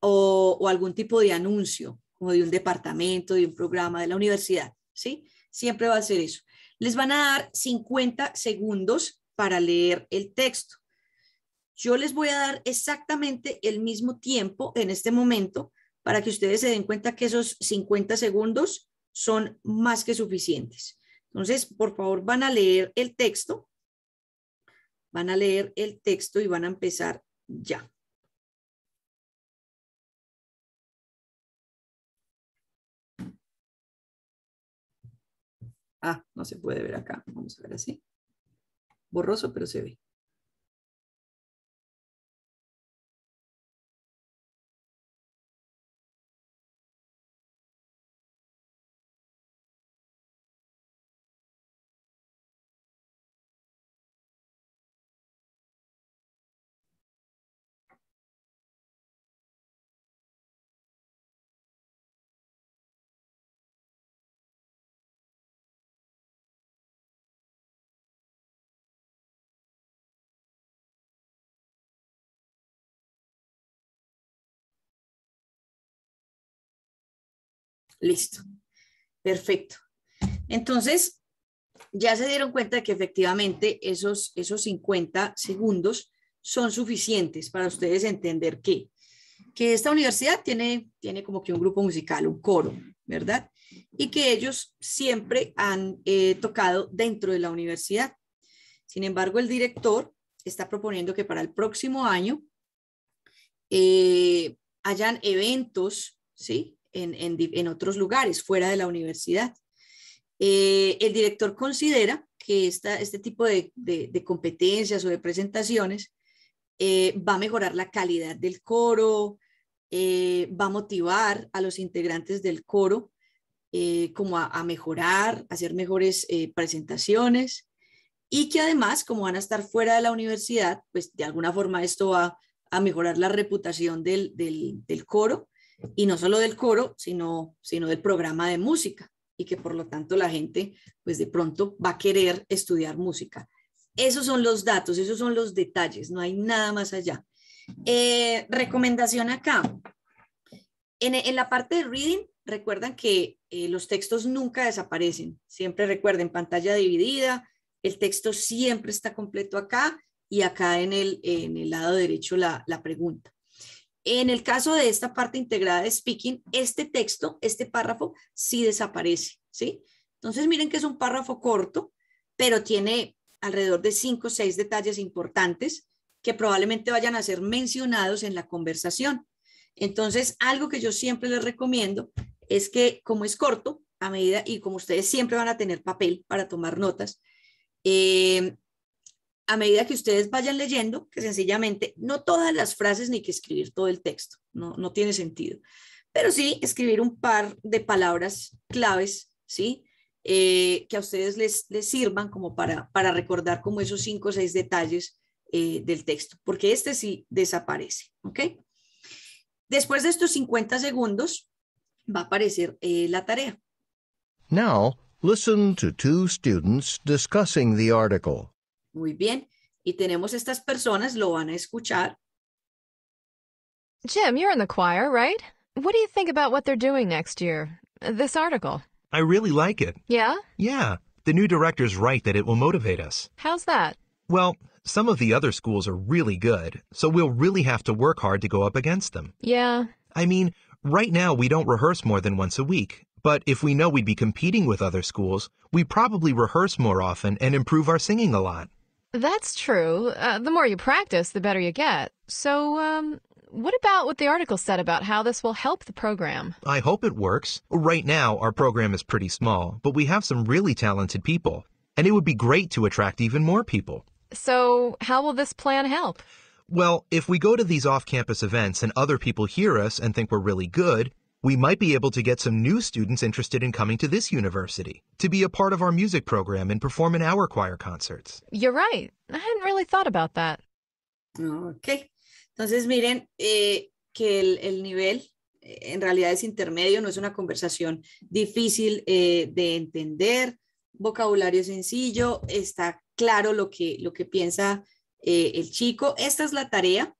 o, algún tipo de anuncio, como de un departamento, de un programa de la universidad, ¿sí? Siempre va a ser eso. Les van a dar 50 segundos para leer el texto. Yo les voy a dar exactamente el mismo tiempo en este momento para que ustedes se den cuenta que esos 50 segundos son más que suficientes. Entonces, por favor, van a leer el texto. Van a leer el texto y van a empezar ya. Ah, no se puede ver acá. Vamos a ver así. Borroso, pero se ve. Listo. Perfecto. Entonces, ya se dieron cuenta de que efectivamente esos, esos 50 segundos son suficientes para ustedes entender que, que esta universidad tiene, tiene como que un grupo musical, un coro, ¿verdad? Y que ellos siempre han eh, tocado dentro de la universidad. Sin embargo, el director está proponiendo que para el próximo año eh, hayan eventos, ¿sí? en, otros lugares, fuera de la universidad. Eh, el director considera que esta, este tipo de, competencias o de presentaciones eh, va a mejorar la calidad del coro, eh, va a motivar a los integrantes del coro como a, mejorar, hacer mejores presentaciones y que además, como van a estar fuera de la universidad, pues de alguna forma esto va a mejorar la reputación del coro y no solo del coro, sino, sino del programa de música y que por lo tanto la gente pues de pronto va a querer estudiar música. Esos son los datos, esos son los detalles, no hay nada más allá. Eh, recomendación acá. En, la parte de reading, recuerdan que eh, los textos nunca desaparecen, siempre recuerden pantalla dividida, el texto siempre está completo acá y acá en el, en el lado derecho la pregunta. En el caso de esta parte integrada de speaking, este texto, este párrafo, sí desaparece, ¿sí? Entonces miren que es un párrafo corto, pero tiene alrededor de cinco o seis detalles importantes que probablemente vayan a ser mencionados en la conversación. Entonces, algo que yo siempre les recomiendo es que como es corto, a medida y como ustedes siempre van a tener papel para tomar notas, eh, a medida que ustedes vayan leyendo, que sencillamente no todas las frases ni que escribir todo el texto, no, no tiene sentido, pero sí escribir un par de palabras claves, ¿sí? Eh, que a ustedes les, les sirvan como para, para recordar como esos cinco o seis detalles eh, del texto, porque este sí desaparece, ¿ok? Después de estos 50 segundos va a aparecer eh, la tarea. Now, listen to two students discussing the article. Muy bien. Y tenemos estas personas, lo van a escuchar. Jim, you're in the choir, right? What do you think about what they're doing next year? This article. I really like it. Yeah? Yeah. The new director's right that it will motivate us. How's that? Well, some of the other schools are really good, so we'll really have to work hard to go up against them. Yeah. I mean, right now we don't rehearse more than once a week, but if we know we'd be competing with other schools, we probably rehearse more often and improve our singing a lot. That's true. Uh, the more you practice, the better you get. So, um, what about what the article said about how this will help the program? I hope it works. Right now, our program is pretty small, but we have some really talented people, and it would be great to attract even more people. So, how will this plan help? Well, if we go to these off campus events and other people hear us and think we're really good, we might be able to get some new students interested in coming to this university to be a part of our music program and perform in our choir concerts. You're right. I hadn't really thought about that. Okay. Entonces, miren eh, que el, el nivel eh, en realidad es intermedio, no es una conversación difícil eh, de entender, vocabulario sencillo, está claro lo que, lo que piensa eh, el chico. Esta es la tarea,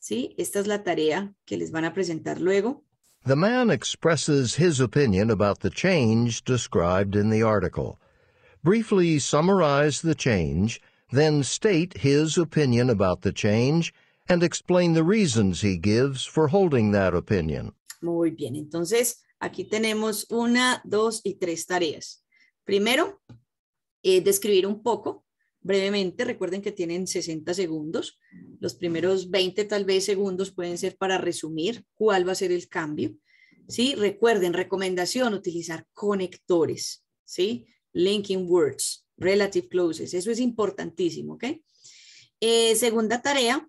¿sí? Esta es la tarea que les van a presentar luego. The man expresses his opinion about the change described in the article. Briefly summarize the change, then state his opinion about the change and explain the reasons he gives for holding that opinion. Muy bien, entonces aquí tenemos una, dos y tres tareas. Primero, eh, describir un poco brevemente. Recuerden que tienen 60 segundos. Los primeros 20 tal vez segundos pueden ser para resumir cuál va a ser el cambio. ¿sí? Recuerden, recomendación, utilizar conectores, ¿sí? Linking words, relative clauses. Eso es importantísimo, ¿ok? Eh, segunda tarea,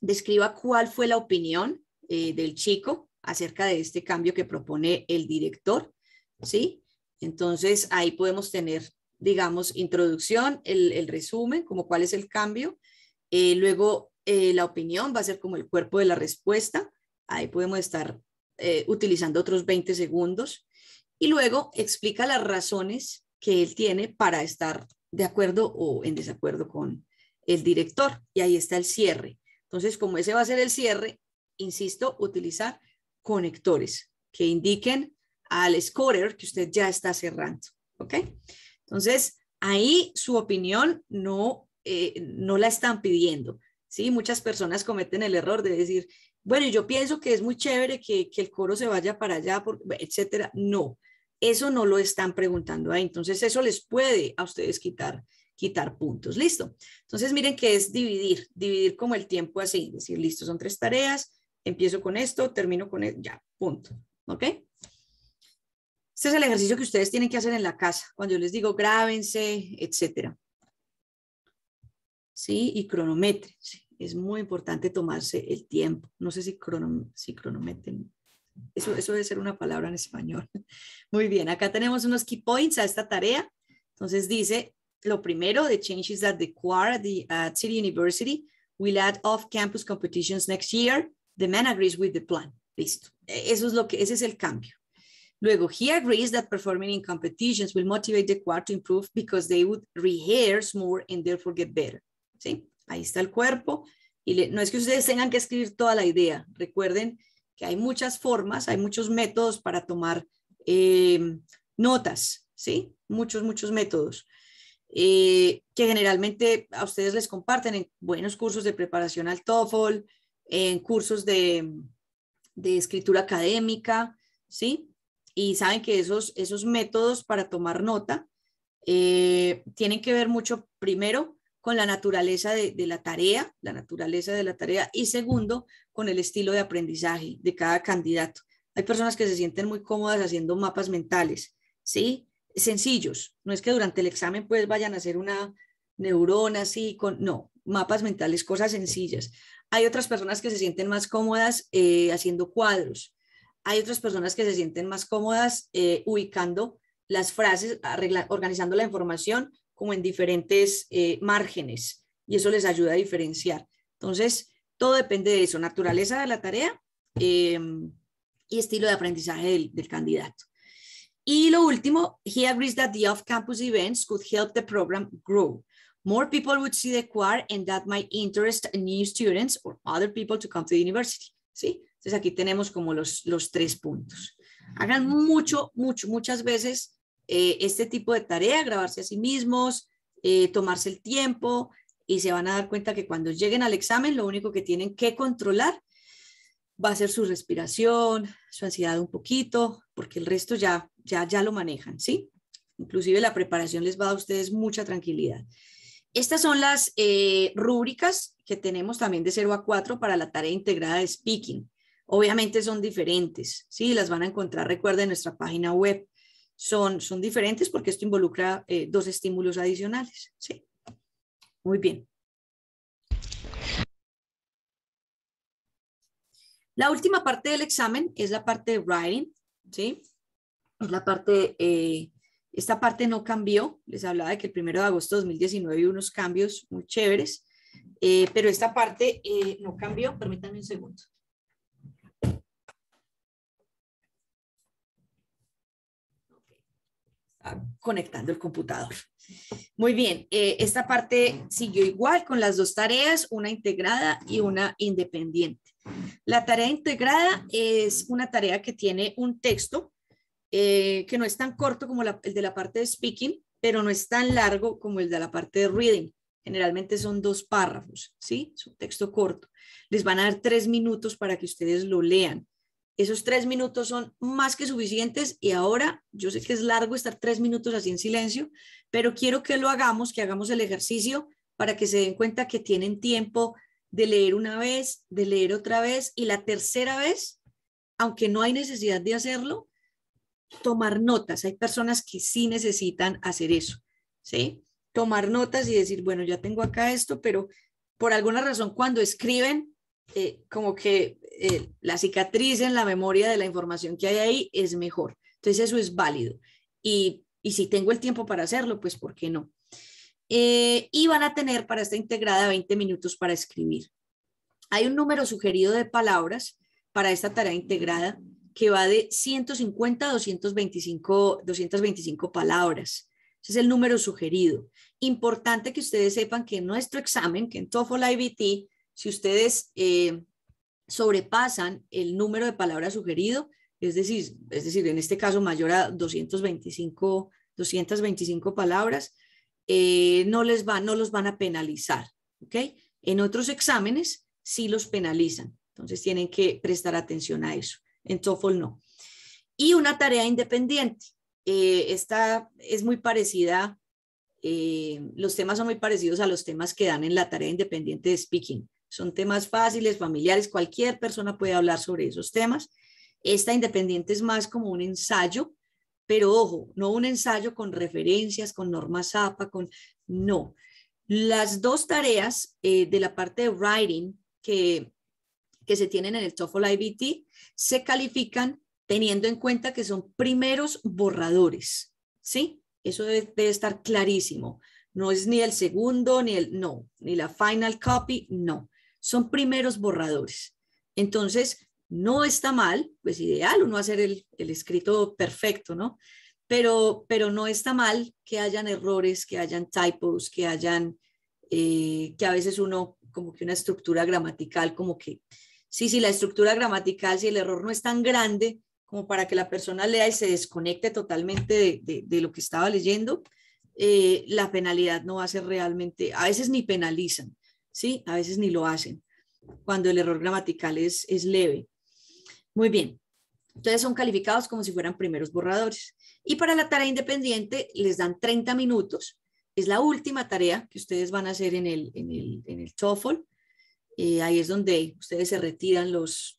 describa cuál fue la opinión eh, del chico acerca de este cambio que propone el director, ¿sí? Entonces, ahí podemos tener digamos, introducción, el, resumen, como cuál es el cambio. Eh, luego, eh, la opinión va a ser como el cuerpo de la respuesta. Ahí podemos estar eh, utilizando otros 20 segundos. Y luego explica las razones que él tiene para estar de acuerdo o en desacuerdo con el director. Y ahí está el cierre. Entonces, como ese va a ser el cierre, insisto, utilizar conectores que indiquen al scorer que usted ya está cerrando. ¿Ok? Entonces, ahí su opinión no, eh, no la están pidiendo. ¿sí? Muchas personas cometen el error de decir, bueno, yo pienso que es muy chévere que, el coro se vaya para allá, por, etcétera. No, eso no lo están preguntando ahí. Entonces, eso les puede a ustedes quitar quitar puntos, listo. Entonces miren que es dividir, dividir como el tiempo así, decir, listo, son tres tareas, empiezo con esto, termino con esto, ya, punto, ¿ok? Este es el ejercicio que ustedes tienen que hacer en la casa, cuando yo les digo grábense, etcétera. ¿Sí? Y cronometrense. Es muy importante tomarse el tiempo. No sé si, crono, Eso, eso debe ser una palabra en español. Muy bien, acá tenemos unos key points a esta tarea. Entonces dice, lo primero, the changes that the choir the City University will add off-campus competitions next year. The man agrees with the plan. Listo. E, eso es lo que, ese es el cambio. Luego, he agrees that performing in competitions will motivate the choir to improve because they would rehearse more and therefore get better. ¿Sí? Ahí está el cuerpo. Y no es que ustedes tengan que escribir toda la idea. Recuerden que hay muchas formas, hay muchos métodos para tomar eh, notas, ¿sí? Muchos, muchos métodos. Eh, que generalmente a ustedes les comparten en buenos cursos de preparación al TOEFL, en cursos de, de escritura académica, ¿sí? y saben que esos, esos métodos para tomar nota eh, tienen que ver mucho, primero, con la naturaleza de, la tarea, la naturaleza de la tarea, y segundo, con el estilo de aprendizaje de cada candidato. Hay personas que se sienten muy cómodas haciendo mapas mentales, ¿sí? Sencillos, no es que durante el examen pues vayan a hacer una neurona así, con, no, mapas mentales, cosas sencillas. Hay otras personas que se sienten más cómodas eh, haciendo cuadros, hay otras personas que se sienten más cómodas eh, ubicando las frases, organizando la información como en diferentes eh, márgenes y eso les ayuda a diferenciar. Entonces, todo depende de eso, naturaleza de la tarea em, y estilo de aprendizaje del, candidato. Y lo último, he agrees that the off-campus events could help the program grow. More people would see the choir and that might interest new students or other people to come to the university. ¿Sí? Entonces aquí tenemos como los, los tres puntos. Hagan mucho, mucho, muchas veces eh, este tipo de tarea, grabarse a sí mismos, eh, tomarse el tiempo y se van a dar cuenta que cuando lleguen al examen lo único que tienen que controlar va a ser su respiración, su ansiedad un poquito, porque el resto ya, ya, ya lo manejan, ¿sí? Inclusive la preparación les va a ustedes mucha tranquilidad. Estas son las eh, rúbricas que tenemos también de 0 a 4 para la tarea integrada de speaking. Obviamente son diferentes, ¿sí? Las van a encontrar, recuerden, en nuestra página web. Son, son diferentes porque esto involucra eh, dos estímulos adicionales, ¿sí? Muy bien. La última parte del examen es la parte de writing, ¿sí? Es la parte, eh, esta parte no cambió, les hablaba de que el 1 de agosto de 2019 hubo unos cambios muy chéveres, eh, pero esta parte no cambió, permítanme un segundo. conectando el computador. Muy bien, eh, esta parte siguió igual con las dos tareas, una integrada y una independiente. La tarea integrada es una tarea que tiene un texto eh, que no es tan corto como el de la parte de speaking, pero no es tan largo como el de la parte de reading. Generalmente son dos párrafos, ¿sí? Es un texto corto. Les van a dar tres minutos para que ustedes lo lean. Esos tres minutos son más que suficientes y ahora yo sé que es largo estar tres minutos así en silencio, pero quiero que lo hagamos, que hagamos el ejercicio para que se den cuenta que tienen tiempo de leer una vez, de leer otra vez y la tercera vez, aunque no hay necesidad de hacerlo, tomar notas. Hay personas que sí necesitan hacer eso, ¿sí? Tomar notas y decir, bueno, ya tengo acá esto, pero por alguna razón cuando escriben, eh, como que eh, la cicatriz en la memoria de la información que hay ahí es mejor. Entonces eso es válido. Y, si tengo el tiempo para hacerlo, pues ¿por qué no? Eh, y van a tener para esta integrada 20 minutos para escribir. Hay un número sugerido de palabras para esta tarea integrada que va de 150 a 225, 225 palabras. Ese es el número sugerido. Importante que ustedes sepan que en nuestro examen, que en TOEFL IBT, si ustedes eh, sobrepasan el número de palabras sugerido, es decir, es decir, en este caso mayor a 225, 225 palabras, eh, no, les va, no los van a penalizar. ¿okay? En otros exámenes sí los penalizan, entonces tienen que prestar atención a eso. En TOEFL no. Y una tarea independiente. Eh, esta es muy parecida, eh, los temas son muy parecidos a los temas que dan en la tarea independiente de speaking. Son temas fáciles, familiares, cualquier persona puede hablar sobre esos temas. Esta independiente es más como un ensayo, pero ojo, no un ensayo con referencias, con normas APA, con... No. Las dos tareas eh, de la parte de writing que, se tienen en el TOEFL IBT se califican teniendo en cuenta que son primeros borradores, ¿sí? Eso debe, debe estar clarísimo. No es ni el segundo, ni el, no, ni la final copy, no son primeros borradores. Entonces, no está mal, pues ideal uno hacer el, escrito perfecto, ¿no? Pero, pero no está mal que hayan errores, que hayan typos, que hayan, eh, que a veces uno como que una estructura gramatical, como que, sí, sí, la estructura gramatical, si el error no es tan grande como para que la persona lea y se desconecte totalmente de, lo que estaba leyendo, eh, la penalidad no va a ser realmente, a veces ni penalizan. ¿sí? A veces ni lo hacen cuando el error gramatical es, leve. Muy bien, entonces son calificados como si fueran primeros borradores. Y para la tarea independiente les dan 30 minutos. Es la última tarea que ustedes van a hacer en el, en TOEFL. Eh, ahí es donde ustedes se retiran los,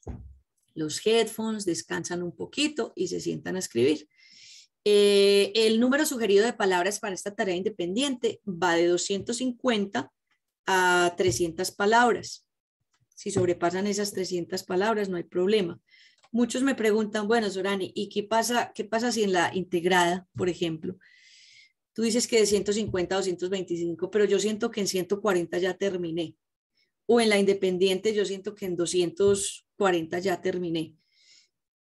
los headphones, descansan un poquito y se sientan a escribir. Eh, el número sugerido de palabras para esta tarea independiente va de 250 a 300 palabras. Si sobrepasan esas 300 palabras, no hay problema. Muchos me preguntan, bueno, Sorani, ¿y qué pasa, qué pasa si en la integrada, por ejemplo, tú dices que de 150 a 225, pero yo siento que en 140 ya terminé? O en la independiente, yo siento que en 240 ya terminé.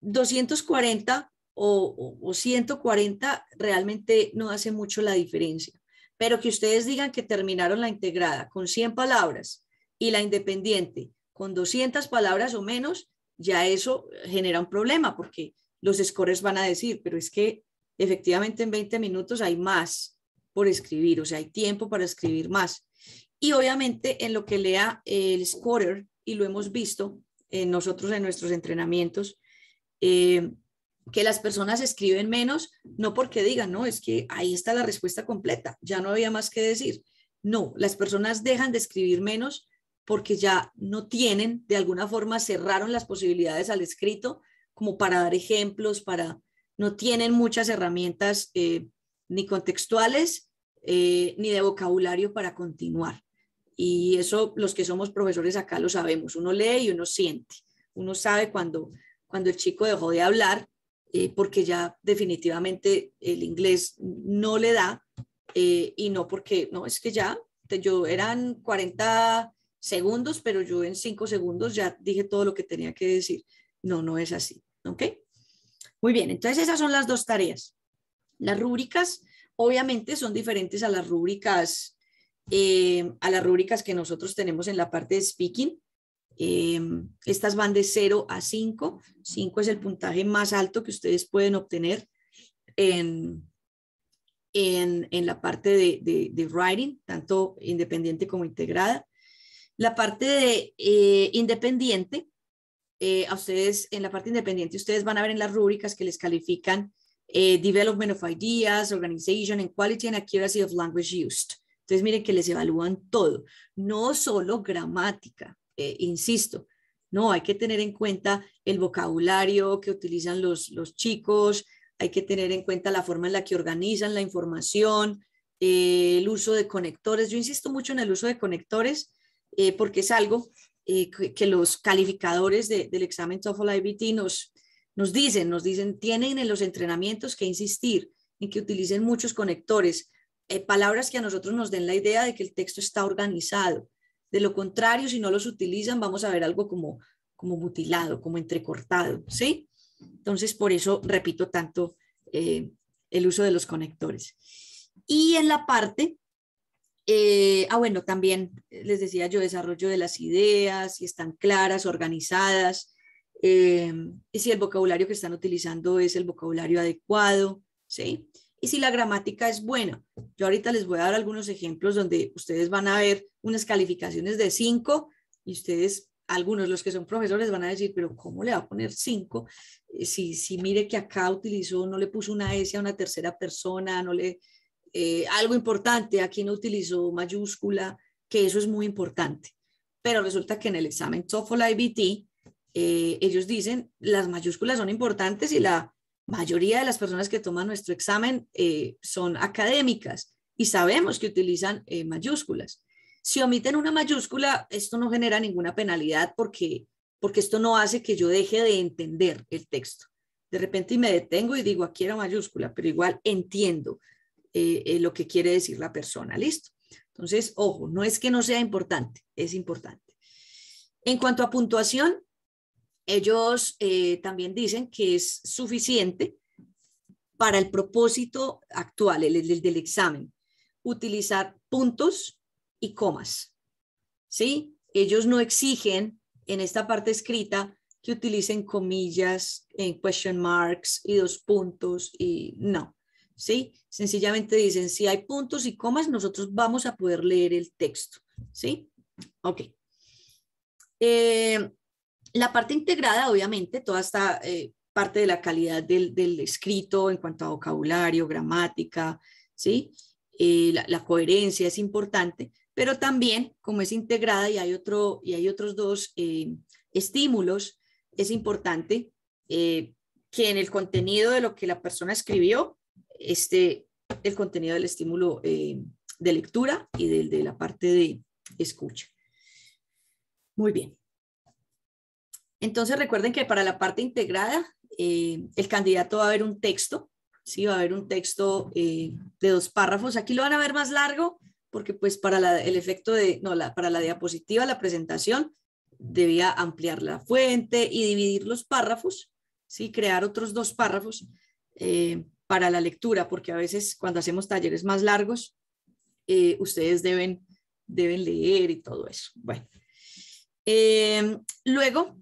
240 o, o, 140 realmente no hace mucho la diferencia. Pero que ustedes digan que terminaron la integrada con 100 palabras y la independiente con 200 palabras o menos, ya eso genera un problema porque los scores van a decir, pero es que efectivamente en 20 minutos hay más por escribir, o sea, hay tiempo para escribir más. Y obviamente en lo que lea el scorer, y lo hemos visto nosotros en nuestros entrenamientos, eh, que las personas escriben menos, no porque digan, no, es que ahí está la respuesta completa, ya no había más que decir. No, las personas dejan de escribir menos porque ya no tienen, de alguna forma cerraron las posibilidades al escrito, como para dar ejemplos, para, no tienen muchas herramientas eh, ni contextuales eh, ni de vocabulario para continuar. Y eso los que somos profesores acá lo sabemos, uno lee y uno siente, uno sabe cuando, cuando el chico dejó de hablar eh, porque ya definitivamente el inglés no le da eh, y no porque, no, es que ya, yo eran 40 segundos, pero yo en 5 segundos ya dije todo lo que tenía que decir. No, no es así, ¿ok? Muy bien, entonces esas son las dos tareas. Las rúbricas, obviamente, son diferentes a las rúbricas, eh, a las rúbricas que nosotros tenemos en la parte de speaking. Em, estas van de 0 a 5. 5 es el puntaje más alto que ustedes pueden obtener en, en, la parte de, writing, tanto independiente como integrada. La parte de eh, independiente, eh, a ustedes, en la parte independiente, ustedes van a ver en las rúbricas que les califican eh, Development of Ideas, Organization and Quality and Accuracy of Language Used. Entonces, miren que les evalúan todo, no solo gramática, eh, insisto, no, hay que tener en cuenta el vocabulario que utilizan los, los chicos, hay que tener en cuenta la forma en la que organizan la información, eh, el uso de conectores. Yo insisto mucho en el uso de conectores eh, porque es algo que, los calificadores del examen TOEFL IBT nos, nos dicen, nos dicen, tienen en los entrenamientos que insistir en que utilicen muchos conectores, palabras que a nosotros nos den la idea de que el texto está organizado, de lo contrario, si no los utilizan, vamos a ver algo como, como mutilado, como entrecortado, ¿sí? Entonces, por eso repito tanto eh, el uso de los conectores. Y en la parte, eh, ah, bueno, también les decía yo, desarrollo de las ideas, si están claras, organizadas, eh, y si el vocabulario que están utilizando es el vocabulario adecuado, ¿sí? sí y si la gramática es buena. Yo ahorita les voy a dar algunos ejemplos donde ustedes van a ver unas calificaciones de 5 y ustedes, algunos los que son profesores, van a decir, pero ¿cómo le va a poner 5? Eh, si, si mire que acá utilizó, no le puso una S a una tercera persona, no le... Eh, algo importante, aquí no utilizó mayúscula, que eso es muy importante. Pero resulta que en el examen TOEFL IBT, eh, ellos dicen las mayúsculas son importantes y la mayoría de las personas que toman nuestro examen eh, son académicas y sabemos que utilizan eh, mayúsculas. Si omiten una mayúscula, esto no genera ninguna penalidad porque, porque esto no hace que yo deje de entender el texto. De repente me detengo y digo, aquí era mayúscula, pero igual entiendo eh, lo que quiere decir la persona. Listo. Entonces, ojo, no es que no sea importante, es importante. En cuanto a puntuación, ellos eh, también dicen que es suficiente para el propósito actual, del examen, utilizar puntos y comas. ¿sí? Ellos no exigen en esta parte escrita que utilicen comillas, en eh, question marks y dos puntos y no. ¿sí? Sencillamente dicen, si hay puntos y comas, nosotros vamos a poder leer el texto, ¿sí? Ok. Eh, la parte integrada, obviamente, toda esta eh, parte de la calidad del, escrito en cuanto a vocabulario, gramática, ¿sí? Eh, la, coherencia es importante, pero también, como es integrada y hay, otros dos eh, estímulos, es importante que en el contenido de lo que la persona escribió, esté el contenido del estímulo de lectura y del de la parte de escucha. Muy bien. Entonces recuerden que para la parte integrada, eh, el candidato va a ver un texto, sí, va a ver un texto eh, de dos párrafos. Aquí lo van a ver más largo porque pues para el efecto de, no, para la diapositiva, la presentación, debía ampliar la fuente y dividir los párrafos, sí, crear otros dos párrafos eh, para la lectura, porque a veces cuando hacemos talleres más largos, ustedes deben, deben leer y todo eso. Bueno. luego,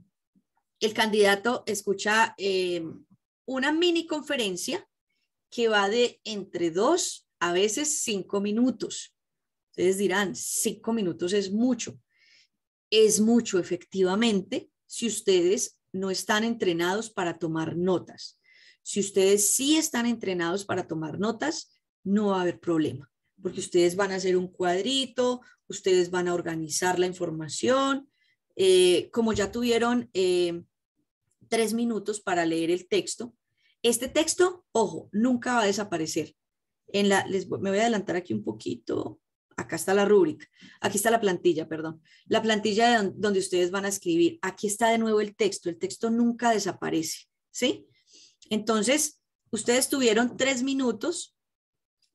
el candidato escucha em, una mini conferencia que va de entre dos a veces cinco minutos. Ustedes dirán, cinco minutos es mucho. Es mucho, efectivamente, si ustedes no están entrenados para tomar notas. Si ustedes sí están entrenados para tomar notas, no va a haber problema, porque ustedes van a hacer un cuadrito, ustedes van a organizar la información. Eh, como ya tuvieron em, tres minutos para leer el texto. Este texto, ojo, nunca va a desaparecer. En la, me voy a adelantar aquí un poquito. Acá está la rúbrica. Aquí está la plantilla, perdón. La plantilla donde ustedes van a escribir. Aquí está de nuevo el texto. El texto nunca desaparece. ¿Sí? Entonces, ustedes tuvieron tres minutos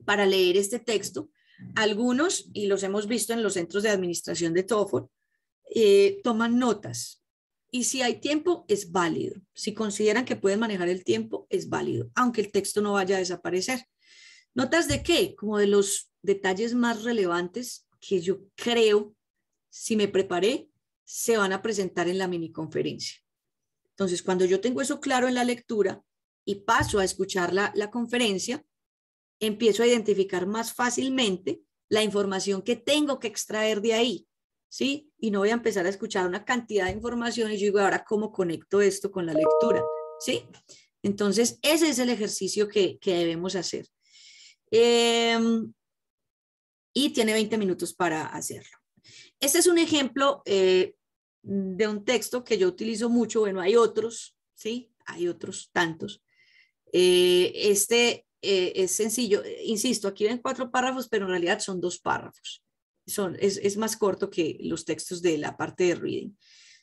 para leer este texto. Algunos, y los hemos visto en los centros de administración de TOEFL, eh, toman notas. Y si hay tiempo, es válido. Si consideran que pueden manejar el tiempo, es válido, aunque el texto no vaya a desaparecer. ¿Notas de qué? Como de los detalles más relevantes que yo creo, si me preparé, se van a presentar en la miniconferencia. Entonces, cuando yo tengo eso claro en la lectura y paso a escuchar la, la conferencia, empiezo a identificar más fácilmente la información que tengo que extraer de ahí ¿sí? Y no voy a empezar a escuchar una cantidad de información y yo digo, ahora, ¿cómo conecto esto con la lectura? ¿Sí? Entonces, ese es el ejercicio que, debemos hacer. Em, y tiene 20 minutos para hacerlo. Este es un ejemplo eh, de un texto que yo utilizo mucho. Bueno, hay otros, ¿sí? Hay otros tantos. Eh, este eh, es sencillo. Insisto, aquí ven cuatro párrafos, pero en realidad son dos párrafos son, es, más corto que los textos de la parte de reading.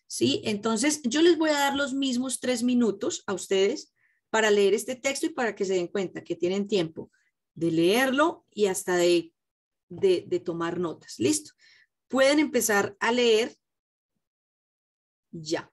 ¿sí? Entonces, yo les voy a dar los mismos tres minutos a ustedes para leer este texto y para que se den cuenta que tienen tiempo de leerlo y hasta de, de tomar notas. ¿Listo? Pueden empezar a leer ya.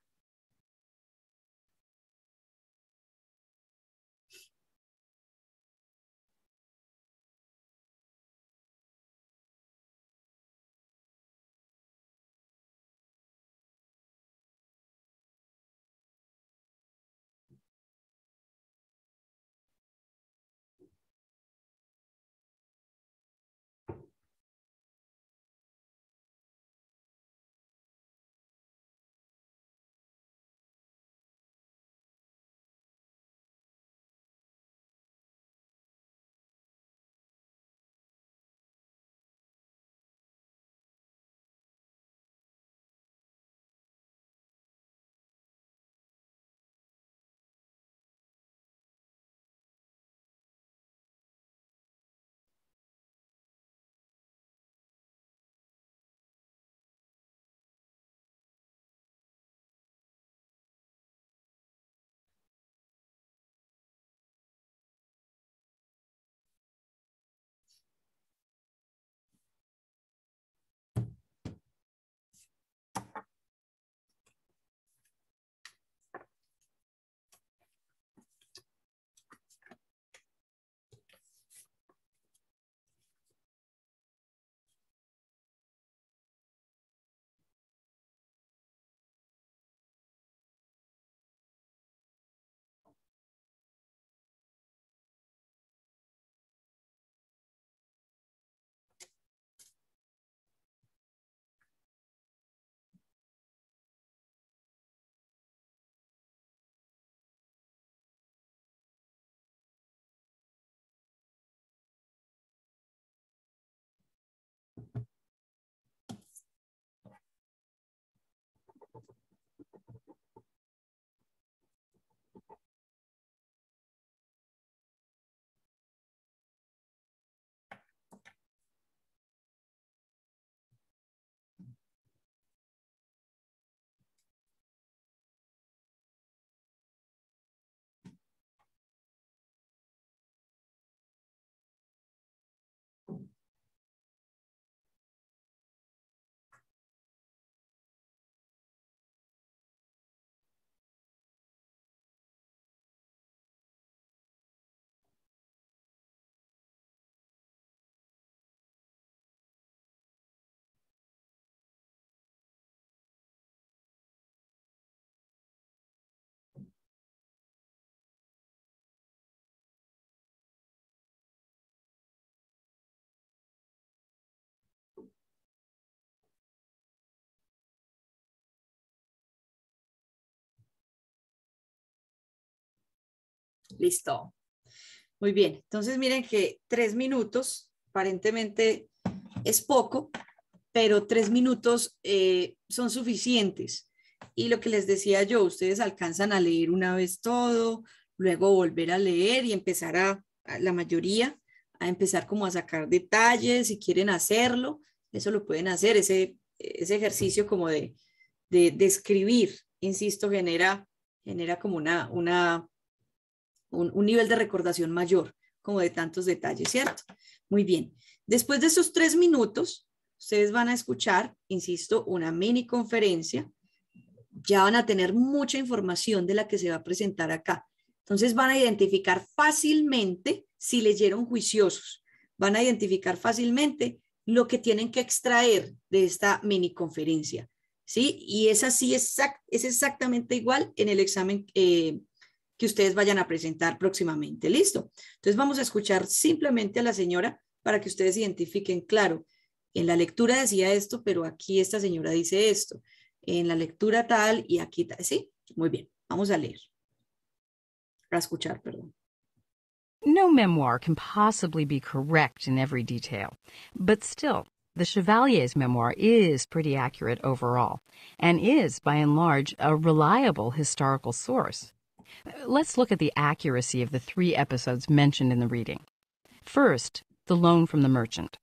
Listo. Muy bien. Entonces, miren que tres minutos, aparentemente es poco, pero tres minutos eh, son suficientes. Y lo que les decía yo, ustedes alcanzan a leer una vez todo, luego volver a leer y empezar a, la mayoría, a empezar como a sacar detalles, si quieren hacerlo, eso lo pueden hacer, ese, ese ejercicio como de, de, escribir, insisto, genera, genera como una, una un, nivel de recordación mayor, como de tantos detalles, ¿cierto? Muy bien. Después de esos tres minutos, ustedes van a escuchar, insisto, una mini conferencia. Ya van a tener mucha información de la que se va a presentar acá. Entonces van a identificar fácilmente si leyeron juiciosos. Van a identificar fácilmente lo que tienen que extraer de esta mini conferencia. ¿sí? Y es así, es exactamente igual en el examen eh, que ustedes vayan a presentar próximamente. ¿Listo? Entonces vamos a escuchar simplemente a la señora para que ustedes identifiquen, claro, en la lectura decía esto, pero aquí esta señora dice esto, en la lectura tal y aquí tal. Sí, muy bien, vamos a leer, Para escuchar, perdón. No memoir can possibly be correct in every detail, but still, the Chevalier's memoir is pretty accurate overall, and is, by and large, a reliable historical source. Let's look at the accuracy of the three episodes mentioned in the reading. First, the loan from the merchant.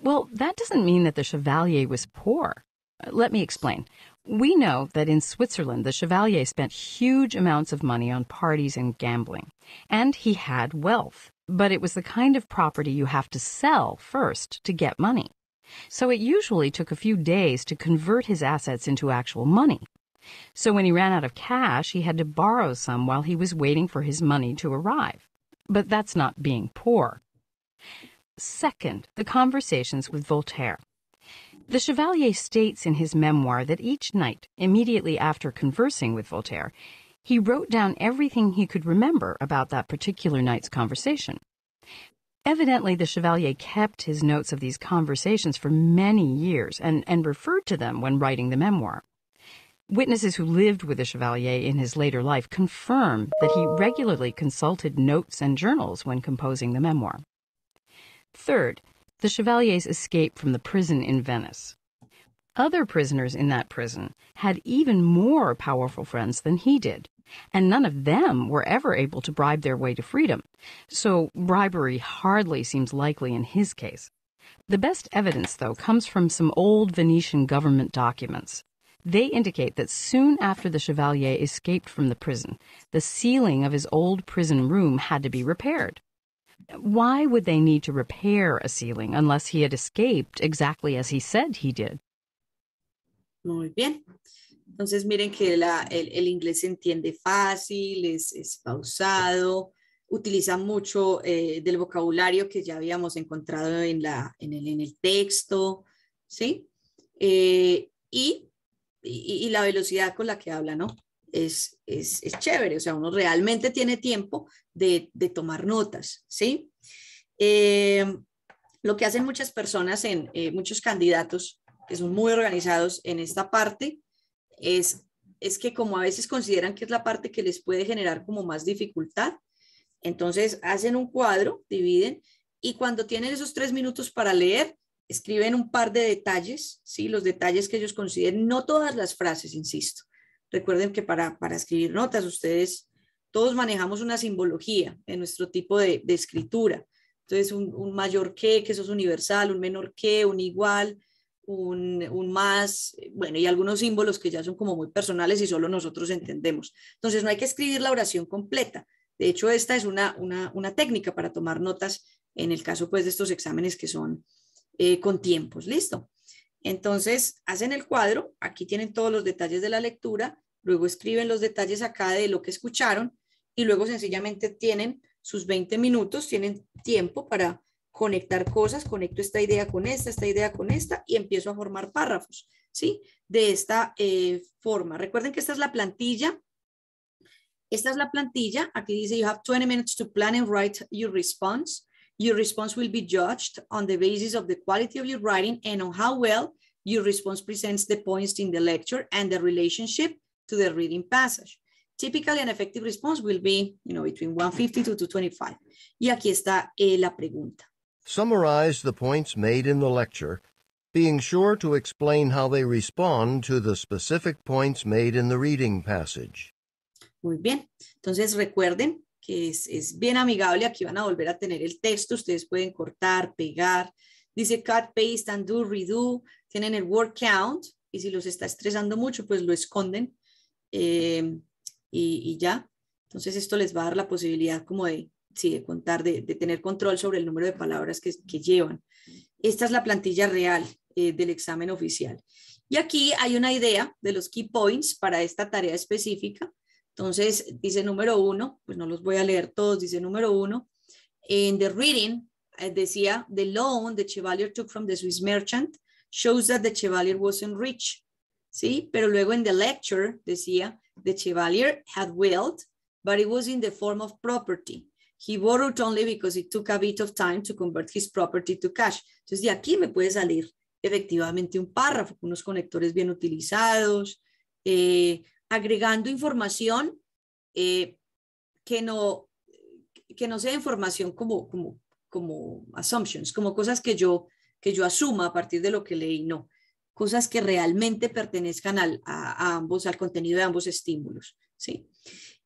Well, that doesn't mean that the Chevalier was poor. Let me explain. We know that in Switzerland, the Chevalier spent huge amounts of money on parties and gambling, and he had wealth, but it was the kind of property you have to sell first to get money. So it usually took a few days to convert his assets into actual money. So when he ran out of cash, he had to borrow some while he was waiting for his money to arrive. But that's not being poor. Second, the conversations with Voltaire. The Chevalier states in his memoir that each night, immediately after conversing with Voltaire, he wrote down everything he could remember about that particular night's conversation. Evidently, the Chevalier kept his notes of these conversations for many years and, and referred to them when writing the memoir. Witnesses who lived with the Chevalier in his later life confirm that he regularly consulted notes and journals when composing the memoir. Third, the Chevalier's escape from the prison in Venice. Other prisoners in that prison had even more powerful friends than he did, and none of them were ever able to bribe their way to freedom, so bribery hardly seems likely in his case. The best evidence, though, comes from some old Venetian government documents. They indicate that soon after the Chevalier escaped from the prison, the ceiling of his old prison room had to be repaired. Why would they need to repair a ceiling unless he had escaped exactly as he said he did? Muy bien. Entonces miren que la, el, el, inglés se entiende fácil, es, es pausado, utiliza mucho eh, del vocabulario que ya habíamos encontrado en, la, en, el, en el texto, ¿sí? Eh, y y, la velocidad con la que habla, ¿no? Es, es, es chévere, o sea, uno realmente tiene tiempo de, de tomar notas, ¿sí? Eh, lo que hacen muchas personas, en eh, muchos candidatos que son muy organizados en esta parte, es, es que como a veces consideran que es la parte que les puede generar como más dificultad, entonces hacen un cuadro, dividen, y cuando tienen esos tres minutos para leer, escriben un par de detalles, ¿sí? los detalles que ellos consideren, no todas las frases, insisto. Recuerden que para, para escribir notas, ustedes, todos manejamos una simbología en nuestro tipo de, escritura. Entonces, un, mayor que, que eso es universal, un menor que, un igual, un, un, más, bueno, y algunos símbolos que ya son como muy personales y solo nosotros entendemos. Entonces, no hay que escribir la oración completa. De hecho, esta es una, una, una técnica para tomar notas en el caso pues, de estos exámenes que son eh, con tiempos. Listo. Entonces, hacen el cuadro, aquí tienen todos los detalles de la lectura, luego escriben los detalles acá de lo que escucharon y luego sencillamente tienen sus 20 minutos, tienen tiempo para conectar cosas, conecto esta idea con esta, esta idea con esta y empiezo a formar párrafos, ¿sí? De esta eh, forma. Recuerden que esta es la plantilla. Esta es la plantilla. Aquí dice, you have 20 minutes to plan and write your response. Your response will be judged on the basis of the quality of your writing and on how well your response presents the points in the lecture and the relationship to the reading passage. Typically, an effective response will be, you know, between 150 to 225. Y aquí está eh, la pregunta. Summarize the points made in the lecture, being sure to explain how they respond to the specific points made in the reading passage. Muy bien. Entonces, recuerden que es, bien amigable. Aquí van a volver a tener el texto, ustedes pueden cortar, pegar. Dice cut, paste, undo, redo. Tienen el word count y si los está estresando mucho, pues lo esconden eh, y, ya. Entonces esto les va a dar la posibilidad como de, sí, contar, de, tener control sobre el número de palabras que, llevan. Esta es la plantilla real eh, del examen oficial. Y aquí hay una idea de los key points para esta tarea específica. Entonces, dice número uno, pues no los voy a leer todos, dice número uno, en the reading, eh, decía, the loan the Chevalier took from the Swiss merchant shows that the Chevalier wasn't rich, ¿sí? Pero luego en the lecture decía, the Chevalier had wealth, but it was in the form of property. He borrowed only because it took a bit of time to convert his property to cash. Entonces, de aquí me puede salir efectivamente un párrafo, unos conectores bien utilizados, eh, agregando información eh, que, no, que no sea información como, como, como assumptions, como cosas que yo, que yo asuma a partir de lo que leí, no, cosas que realmente pertenezcan al, a, ambos, al contenido de ambos estímulos. ¿sí?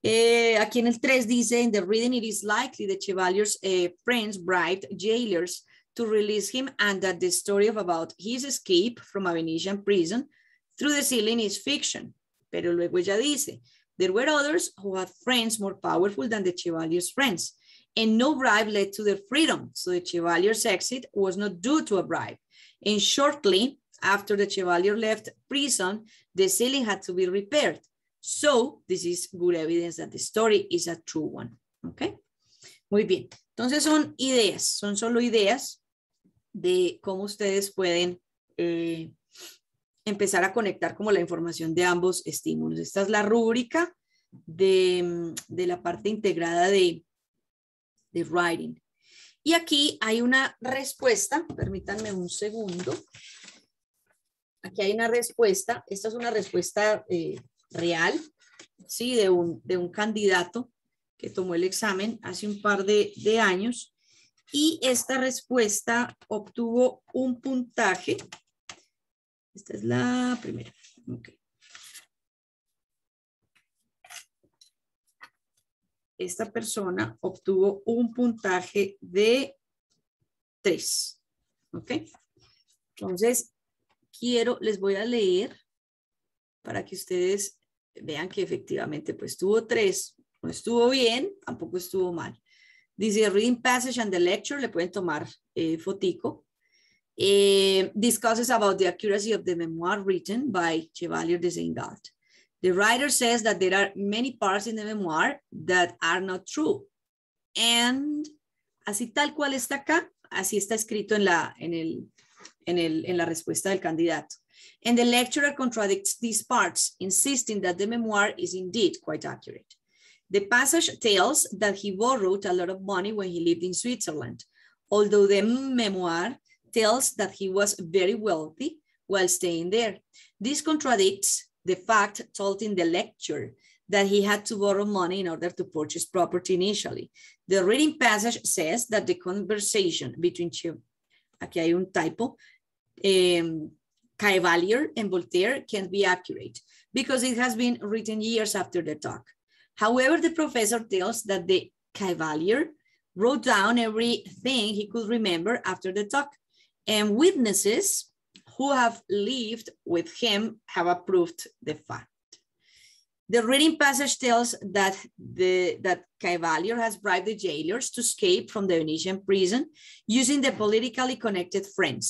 Eh, aquí en el 3 dice, in the reading it is likely the Chevalier's eh, friends bribed jailers to release him and that the story of about his escape from a Venetian prison through the ceiling is fiction. Pero luego ella dice, there were others who had friends more powerful than the chevalier's friends, and no bribe led to their freedom. So the chevalier's exit was not due to a bribe. And shortly after the chevalier left prison, the ceiling had to be repaired. So this is good evidence that the story is a true one. Okay. Muy bien. Entonces son ideas, son solo ideas de cómo ustedes pueden eh, empezar a conectar como la información de ambos estímulos. Esta es la rúbrica de, mm, de, la parte integrada de, de writing. Y aquí hay una respuesta, permítanme un segundo. Aquí hay una respuesta, esta es una respuesta eh, real, ¿sí? De un, de un candidato que tomó el examen hace un par de, de años y esta respuesta obtuvo un puntaje esta es la primera. Esta persona obtuvo un puntaje de 3. ¿Ok? Entonces, quiero, les voy a leer para que ustedes vean que efectivamente pues tuvo 3. No estuvo bien, tampoco estuvo mal. Dice, reading passage and the lecture, le pueden tomar eh, fotico. uh, discusses about the accuracy of the memoir written by Chevalier de Saint-Galt. The writer says that there are many parts in the memoir that are not true. And así tal cual está acá, así está escrito en la, en el, en el, en la respuesta del candidato. And the lecturer contradicts these parts, insisting that the memoir is indeed quite accurate. The passage tells that he borrowed a lot of money when he lived in Switzerland, although the memoir tells that he was very wealthy while staying there. This contradicts the fact told in the lecture that he had to borrow money in order to purchase property initially. The reading passage says that the conversation between, aquí hay un typo, um, Cavalier and Voltaire can be accurate because it has been written years after the talk. However, the professor tells that the Cavalier wrote down everything he could remember after the talk and witnesses who have lived with him have approved the fact. The reading passage tells that the that Cavalier has bribed the jailers to escape from the Venetian prison using the politically connected friends.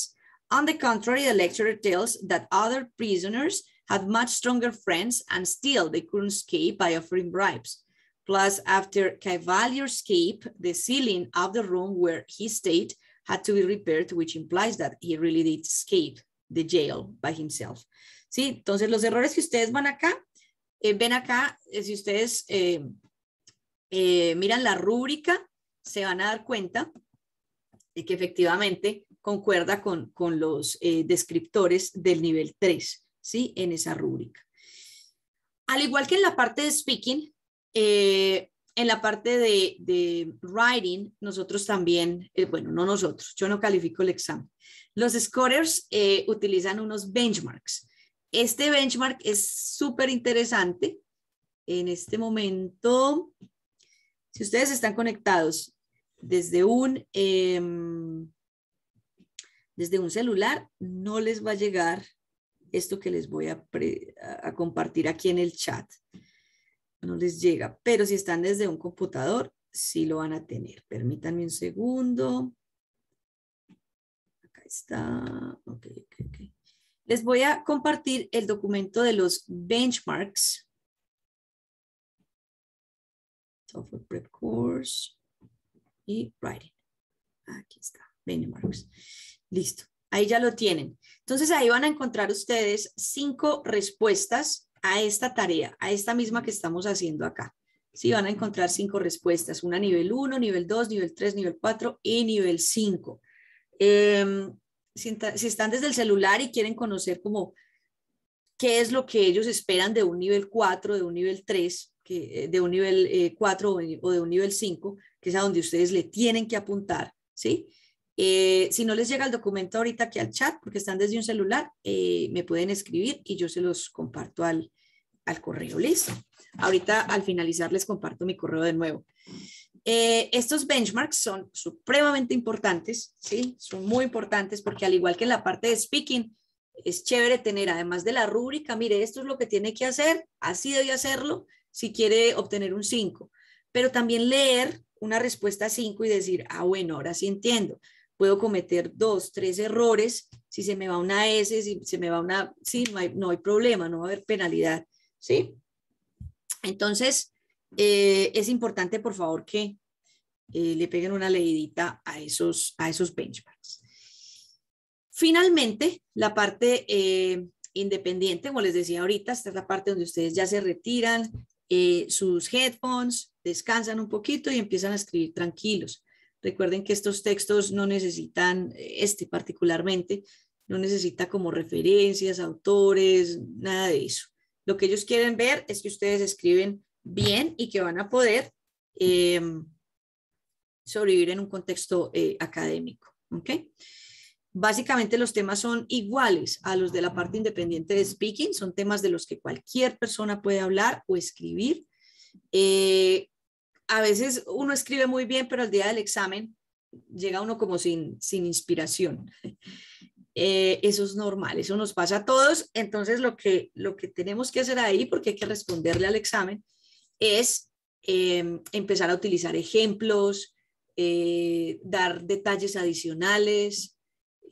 On the contrary, the lecturer tells that other prisoners had much stronger friends and still they couldn't escape by offering bribes. Plus, after Cavalier's escape, the ceiling of the room where he stayed had to be repaired, which implies that he really did escape the jail by himself. ¿Sí? Entonces, los errores que ustedes van acá, eh, ven acá, eh, si ustedes eh, miran la rúbrica, se van a dar cuenta de que efectivamente concuerda con, con los descriptores del nivel 3, ¿sí? En esa rúbrica. Al igual que en la parte de speaking, eh, en la parte de, writing, nosotros también, eh, bueno, no nosotros, yo no califico el examen. Los scorers eh, utilizan unos benchmarks. Este benchmark es súper interesante. En este momento, si ustedes están conectados desde un, em, desde un celular, no les va a llegar esto que les voy a compartir aquí en el chat no les llega, pero si están desde un computador, sí lo van a tener. Permítanme un segundo. Acá está. Les voy a compartir el documento de los benchmarks. Software Prep Course y Writing. Aquí está, benchmarks. Listo, ahí ya lo tienen. Entonces ahí van a encontrar ustedes cinco respuestas a esta tarea, a esta misma que estamos haciendo acá. Sí, van a encontrar cinco respuestas, una nivel 1, nivel 2, nivel 3, nivel 4 y nivel 5. Em, si, están desde el celular y quieren conocer como qué es lo que ellos esperan de un nivel 4, de un nivel 3, que, de un nivel 4 eh, o de un nivel 5, que es a donde ustedes le tienen que apuntar, ¿sí? Eh, si no les llega el documento ahorita aquí al chat, porque están desde un celular, eh, me pueden escribir y yo se los comparto al, al correo. Listo. Ahorita al finalizar les comparto mi correo de nuevo. Eh, estos benchmarks son supremamente importantes, ¿sí? Son muy importantes porque al igual que en la parte de speaking, es chévere tener, además de la rúbrica, mire, esto es lo que tiene que hacer, así debe hacerlo si quiere obtener un 5, pero también leer una respuesta 5 y decir, ah, bueno, ahora sí entiendo puedo cometer dos, tres errores, si se me va una S, si se me va una, sí, no hay, problema, no va a haber penalidad, ¿sí? Entonces, eh, es importante, por favor, que eh, le peguen una leidita a esos, a esos benchmarks. Finalmente, la parte eh, independiente, como les decía ahorita, esta es la parte donde ustedes ya se retiran sus headphones, descansan un poquito y empiezan a escribir tranquilos. Recuerden que estos textos no necesitan, eh, este particularmente, no necesita como referencias, autores, nada de eso. Lo que ellos quieren ver es que ustedes escriben bien y que van a poder em, sobrevivir en un contexto eh, académico. ¿okay? Básicamente los temas son iguales a los de la parte independiente de speaking, son temas de los que cualquier persona puede hablar o escribir. Eh, a veces uno escribe muy bien, pero al día del examen llega uno como sin, sin inspiración. Eh, eso es normal, eso nos pasa a todos. Entonces, lo que, lo que tenemos que hacer ahí, porque hay que responderle al examen, es em, empezar a utilizar ejemplos, eh, dar detalles adicionales,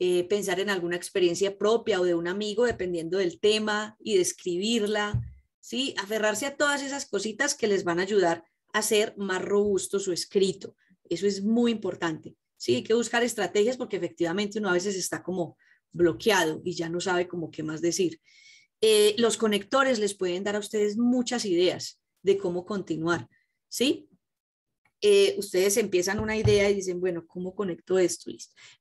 eh, pensar en alguna experiencia propia o de un amigo, dependiendo del tema, y describirla, ¿sí? Aferrarse a todas esas cositas que les van a ayudar hacer más robusto su escrito. Eso es muy importante. Sí, hay que buscar estrategias porque efectivamente uno a veces está como bloqueado y ya no sabe como qué más decir. Eh, los conectores les pueden dar a ustedes muchas ideas de cómo continuar, ¿sí? Eh, ustedes empiezan una idea y dicen, bueno, ¿cómo conecto esto?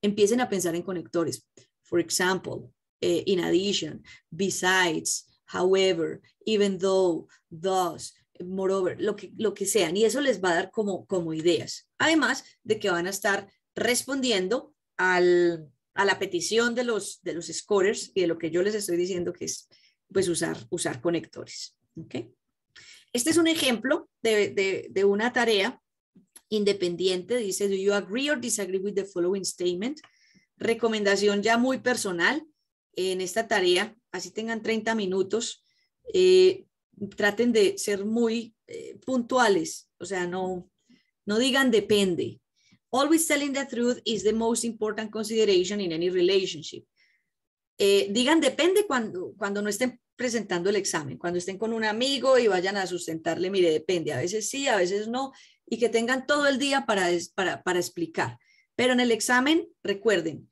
Empiecen a pensar en conectores. Por example, eh, in addition, besides, however, even though, thus, moreover, lo que, lo que sean. Y eso les va a dar como, como ideas. Además de que van a estar respondiendo al, a la petición de los, de los scorers y de lo que yo les estoy diciendo que es pues usar, usar conectores. ¿okay? Este es un ejemplo de, de, de una tarea independiente. Dice, ¿do you agree or disagree with the following statement? Recomendación ya muy personal en esta tarea. Así tengan 30 minutos. Eh, traten de ser muy eh, puntuales, o sea, no, no digan depende. Always telling the truth is the most important consideration in any relationship. Eh, digan depende cuando, cuando no estén presentando el examen, cuando estén con un amigo y vayan a sustentarle, mire, depende, a veces sí, a veces no, y que tengan todo el día para, para, para explicar. Pero en el examen, recuerden,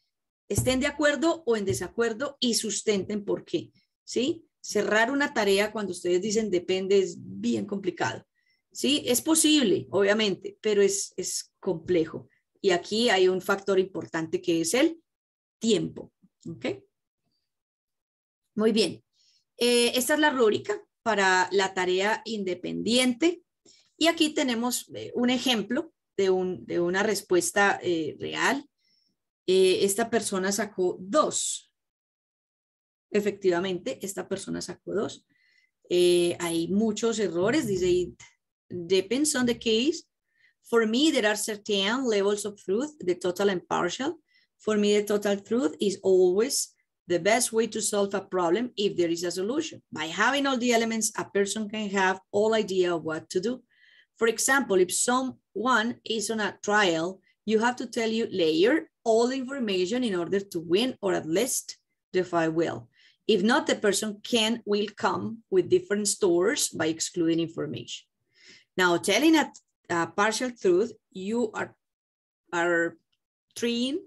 estén de acuerdo o en desacuerdo y sustenten por qué, ¿sí? cerrar una tarea cuando ustedes dicen depende es bien complicado. Sí, es posible, obviamente, pero es, complejo. Y aquí hay un factor importante que es el tiempo. Muy bien. Eh, esta es la rúbrica para la tarea independiente. Y aquí tenemos eh, un ejemplo de, una respuesta eh, real. esta persona sacó dos efectivamente, esta persona sacó dos. Eh, hay muchos errores, dice, depends on the case. For me, there are certain levels of truth, the total and partial. For me, the total truth is always the best way to solve a problem if there is a solution. By having all the elements, a person can have all idea of what to do. For example, if someone is on a trial, you have to tell you layer all information in order to win or at least defy will. If not, the person can will come with different stores by excluding information. Now, telling a, a partial truth, you are, are trained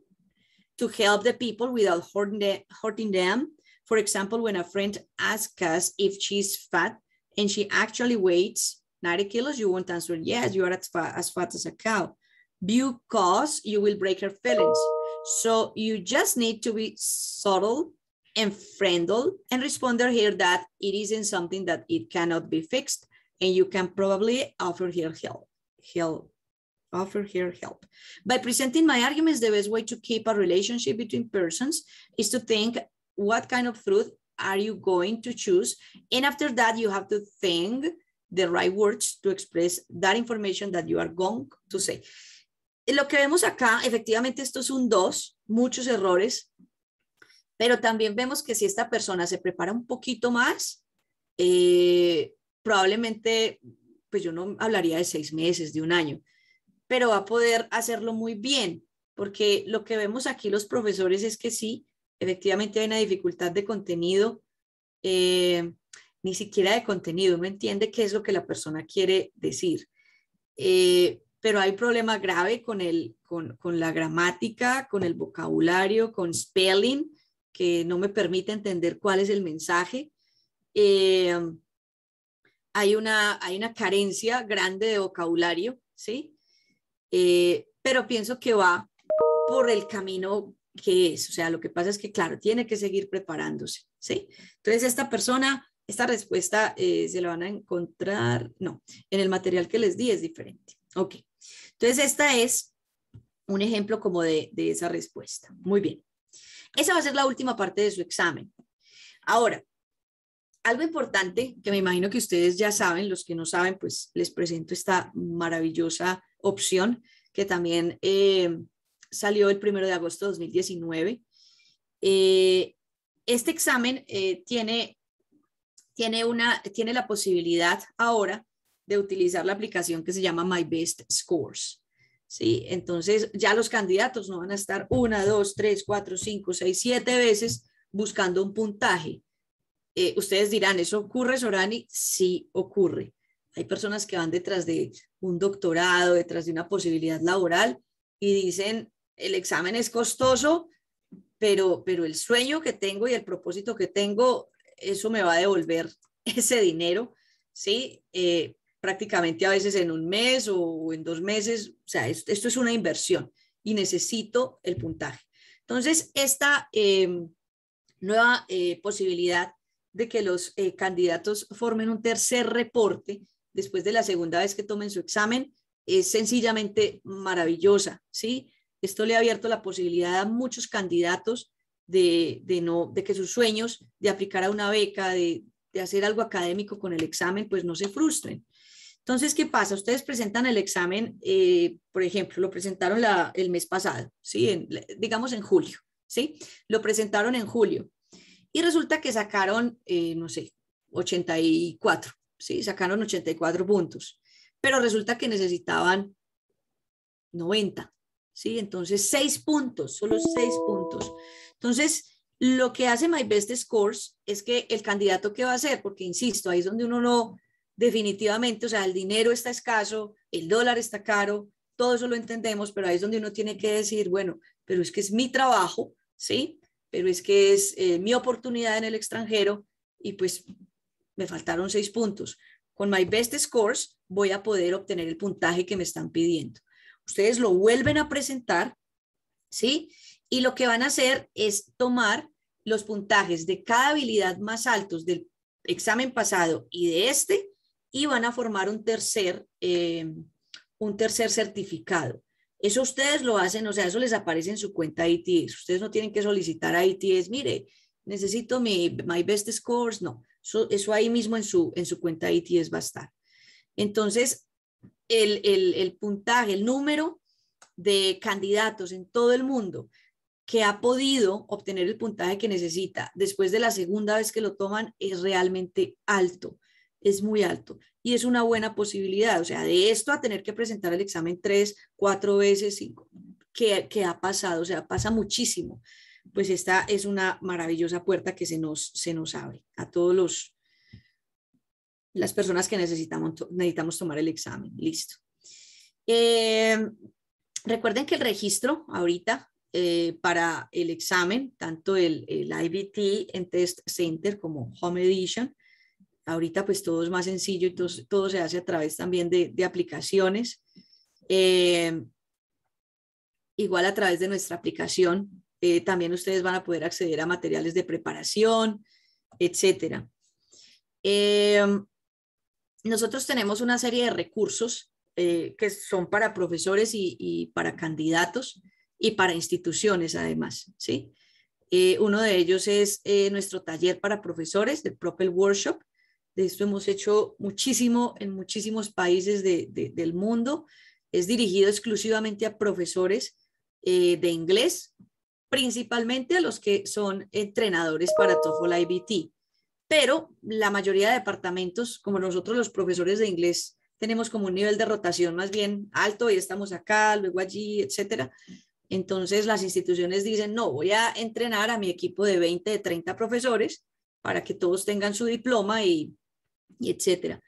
to help the people without hurting, the, hurting them. For example, when a friend asks us if she's fat and she actually weighs 90 kilos, you won't answer, yes, you are as fat as, fat as a cow. Because you will break her feelings. So you just need to be subtle and friendle and responder here that it isn't something that it cannot be fixed and you can probably offer here help, help offer here help. By presenting my arguments, the best way to keep a relationship between persons is to think what kind of truth are you going to choose? And after that, you have to think the right words to express that information that you are going to say. Lo que vemos acá, efectivamente, esto es un dos, muchos errores, Pero también vemos que si esta persona se prepara un poquito más, eh, probablemente, pues yo no hablaría de seis meses, de un año, pero va a poder hacerlo muy bien, porque lo que vemos aquí los profesores es que sí, efectivamente hay una dificultad de contenido, eh, ni siquiera de contenido, no entiende qué es lo que la persona quiere decir. Eh, pero hay problema grave con, el, con, con, la gramática, con el vocabulario, con spelling, que no me permite entender cuál es el mensaje. Eh, hay, una, hay una carencia grande de vocabulario, ¿sí? Eh, pero pienso que va por el camino que es. O sea, lo que pasa es que, claro, tiene que seguir preparándose, ¿sí? Entonces, esta persona, esta respuesta eh, se la van a encontrar, no, en el material que les di es diferente. Ok, entonces esta es un ejemplo como de esa respuesta. Muy bien. Esa va a ser la última parte de su examen. Ahora, algo importante que me imagino que ustedes ya saben, los que no saben, pues les presento esta maravillosa opción que también eh, salió el 1 de agosto de 2019. Eh, este examen eh, tiene, tiene, una, tiene la posibilidad ahora de utilizar la aplicación que se llama My Best Scores. ¿sí? Entonces ya los candidatos no van a estar una, dos, tres, cuatro, cinco, seis, siete veces buscando un puntaje. Eh, ustedes dirán, ¿eso ocurre, Sorani? Sí ocurre. Hay personas que van detrás de un doctorado, detrás de una posibilidad laboral y dicen, el examen es costoso, pero, pero el sueño que tengo y el propósito que tengo, eso me va a devolver ese dinero, ¿sí? Eh, prácticamente a veces en un mes o en dos meses. O sea, esto, es una inversión y necesito el puntaje. Entonces, esta em, nueva eh, posibilidad de que los eh, candidatos formen un tercer reporte después de la segunda vez que tomen su examen es sencillamente maravillosa, ¿sí? Esto le ha abierto la posibilidad a muchos candidatos de, no, de que sus sueños de aplicar a una beca, de hacer algo académico con el examen, pues no se frustren. Entonces, ¿qué pasa? Ustedes presentan el examen, eh, por ejemplo, lo presentaron el mes pasado, ¿sí? digamos en julio, ¿sí? Lo presentaron en julio y resulta que sacaron, eh, no sé, 84, ¿sí? Sacaron 84 puntos, pero resulta que necesitaban 90, ¿sí? Entonces, 6 puntos, solo 6 puntos. Entonces, lo que hace My Best Scores es que el candidato que va a hacer, porque insisto, ahí es donde uno no definitivamente, o sea, el dinero está escaso, el dólar está caro, todo eso lo entendemos, pero ahí es donde uno tiene que decir, bueno, pero es que es mi trabajo, ¿sí? Pero es que es eh, mi oportunidad en el extranjero y pues me faltaron seis puntos. Con My Best Scores voy a poder obtener el puntaje que me están pidiendo. Ustedes lo vuelven a presentar, ¿sí? Y lo que van a hacer es tomar los puntajes de cada habilidad más altos del examen pasado y de este y van a formar un tercer, eh, un tercer certificado. Eso ustedes lo hacen, o sea, eso les aparece en su cuenta ITS. Ustedes no tienen que solicitar a ITS, mire, necesito mi my best scores, no. Eso, ahí mismo en su, en su cuenta ITS va a estar. Entonces, el, el, el puntaje, el número de candidatos en todo el mundo que ha podido obtener el puntaje que necesita después de la segunda vez que lo toman es realmente alto es muy alto y es una buena posibilidad, o sea, de esto a tener que presentar el examen tres, cuatro veces, cinco, que, ha pasado, o sea, pasa muchísimo. Pues esta es una maravillosa puerta que se nos, se nos abre a todos los las personas que necesitamos, necesitamos tomar el examen. Listo. Eh, recuerden que el registro ahorita eh, para el examen, tanto el, el, IBT en Test Center como Home Edition, Ahorita pues todo es más sencillo y todo, se hace a través también de, aplicaciones. Eh, igual a través de nuestra aplicación, eh, también ustedes van a poder acceder a materiales de preparación, etcétera. Eh, nosotros tenemos una serie de recursos que son para profesores y, para candidatos y para instituciones además, ¿sí? uno de ellos es nuestro taller para profesores, el Propel Workshop, de esto hemos hecho muchísimo en muchísimos países de, del mundo. Es dirigido exclusivamente a profesores eh, de inglés, principalmente a los que son entrenadores para TOEFL IBT. Pero la mayoría de departamentos, como nosotros los profesores de inglés, tenemos como un nivel de rotación más bien alto y estamos acá, luego allí, etcétera. Entonces las instituciones dicen, no, voy a entrenar a mi equipo de 20, de 30 profesores para que todos tengan su diploma y etcétera.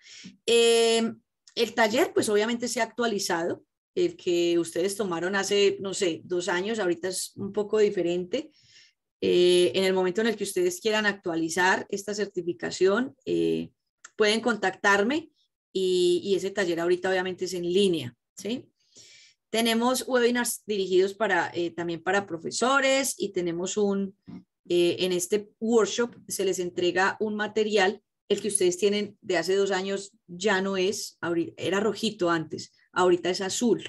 Em, el taller, pues obviamente se ha actualizado. El que ustedes tomaron hace, no sé, dos años, ahorita es un poco diferente. Eh, en el momento en el que ustedes quieran actualizar esta certificación, eh, pueden contactarme y, y, ese taller ahorita obviamente es en línea. ¿sí? Tenemos webinars dirigidos para, eh, también para profesores y tenemos un, en este workshop se les entrega un material el que ustedes tienen de hace dos años ya no es, era rojito antes, ahorita es azul,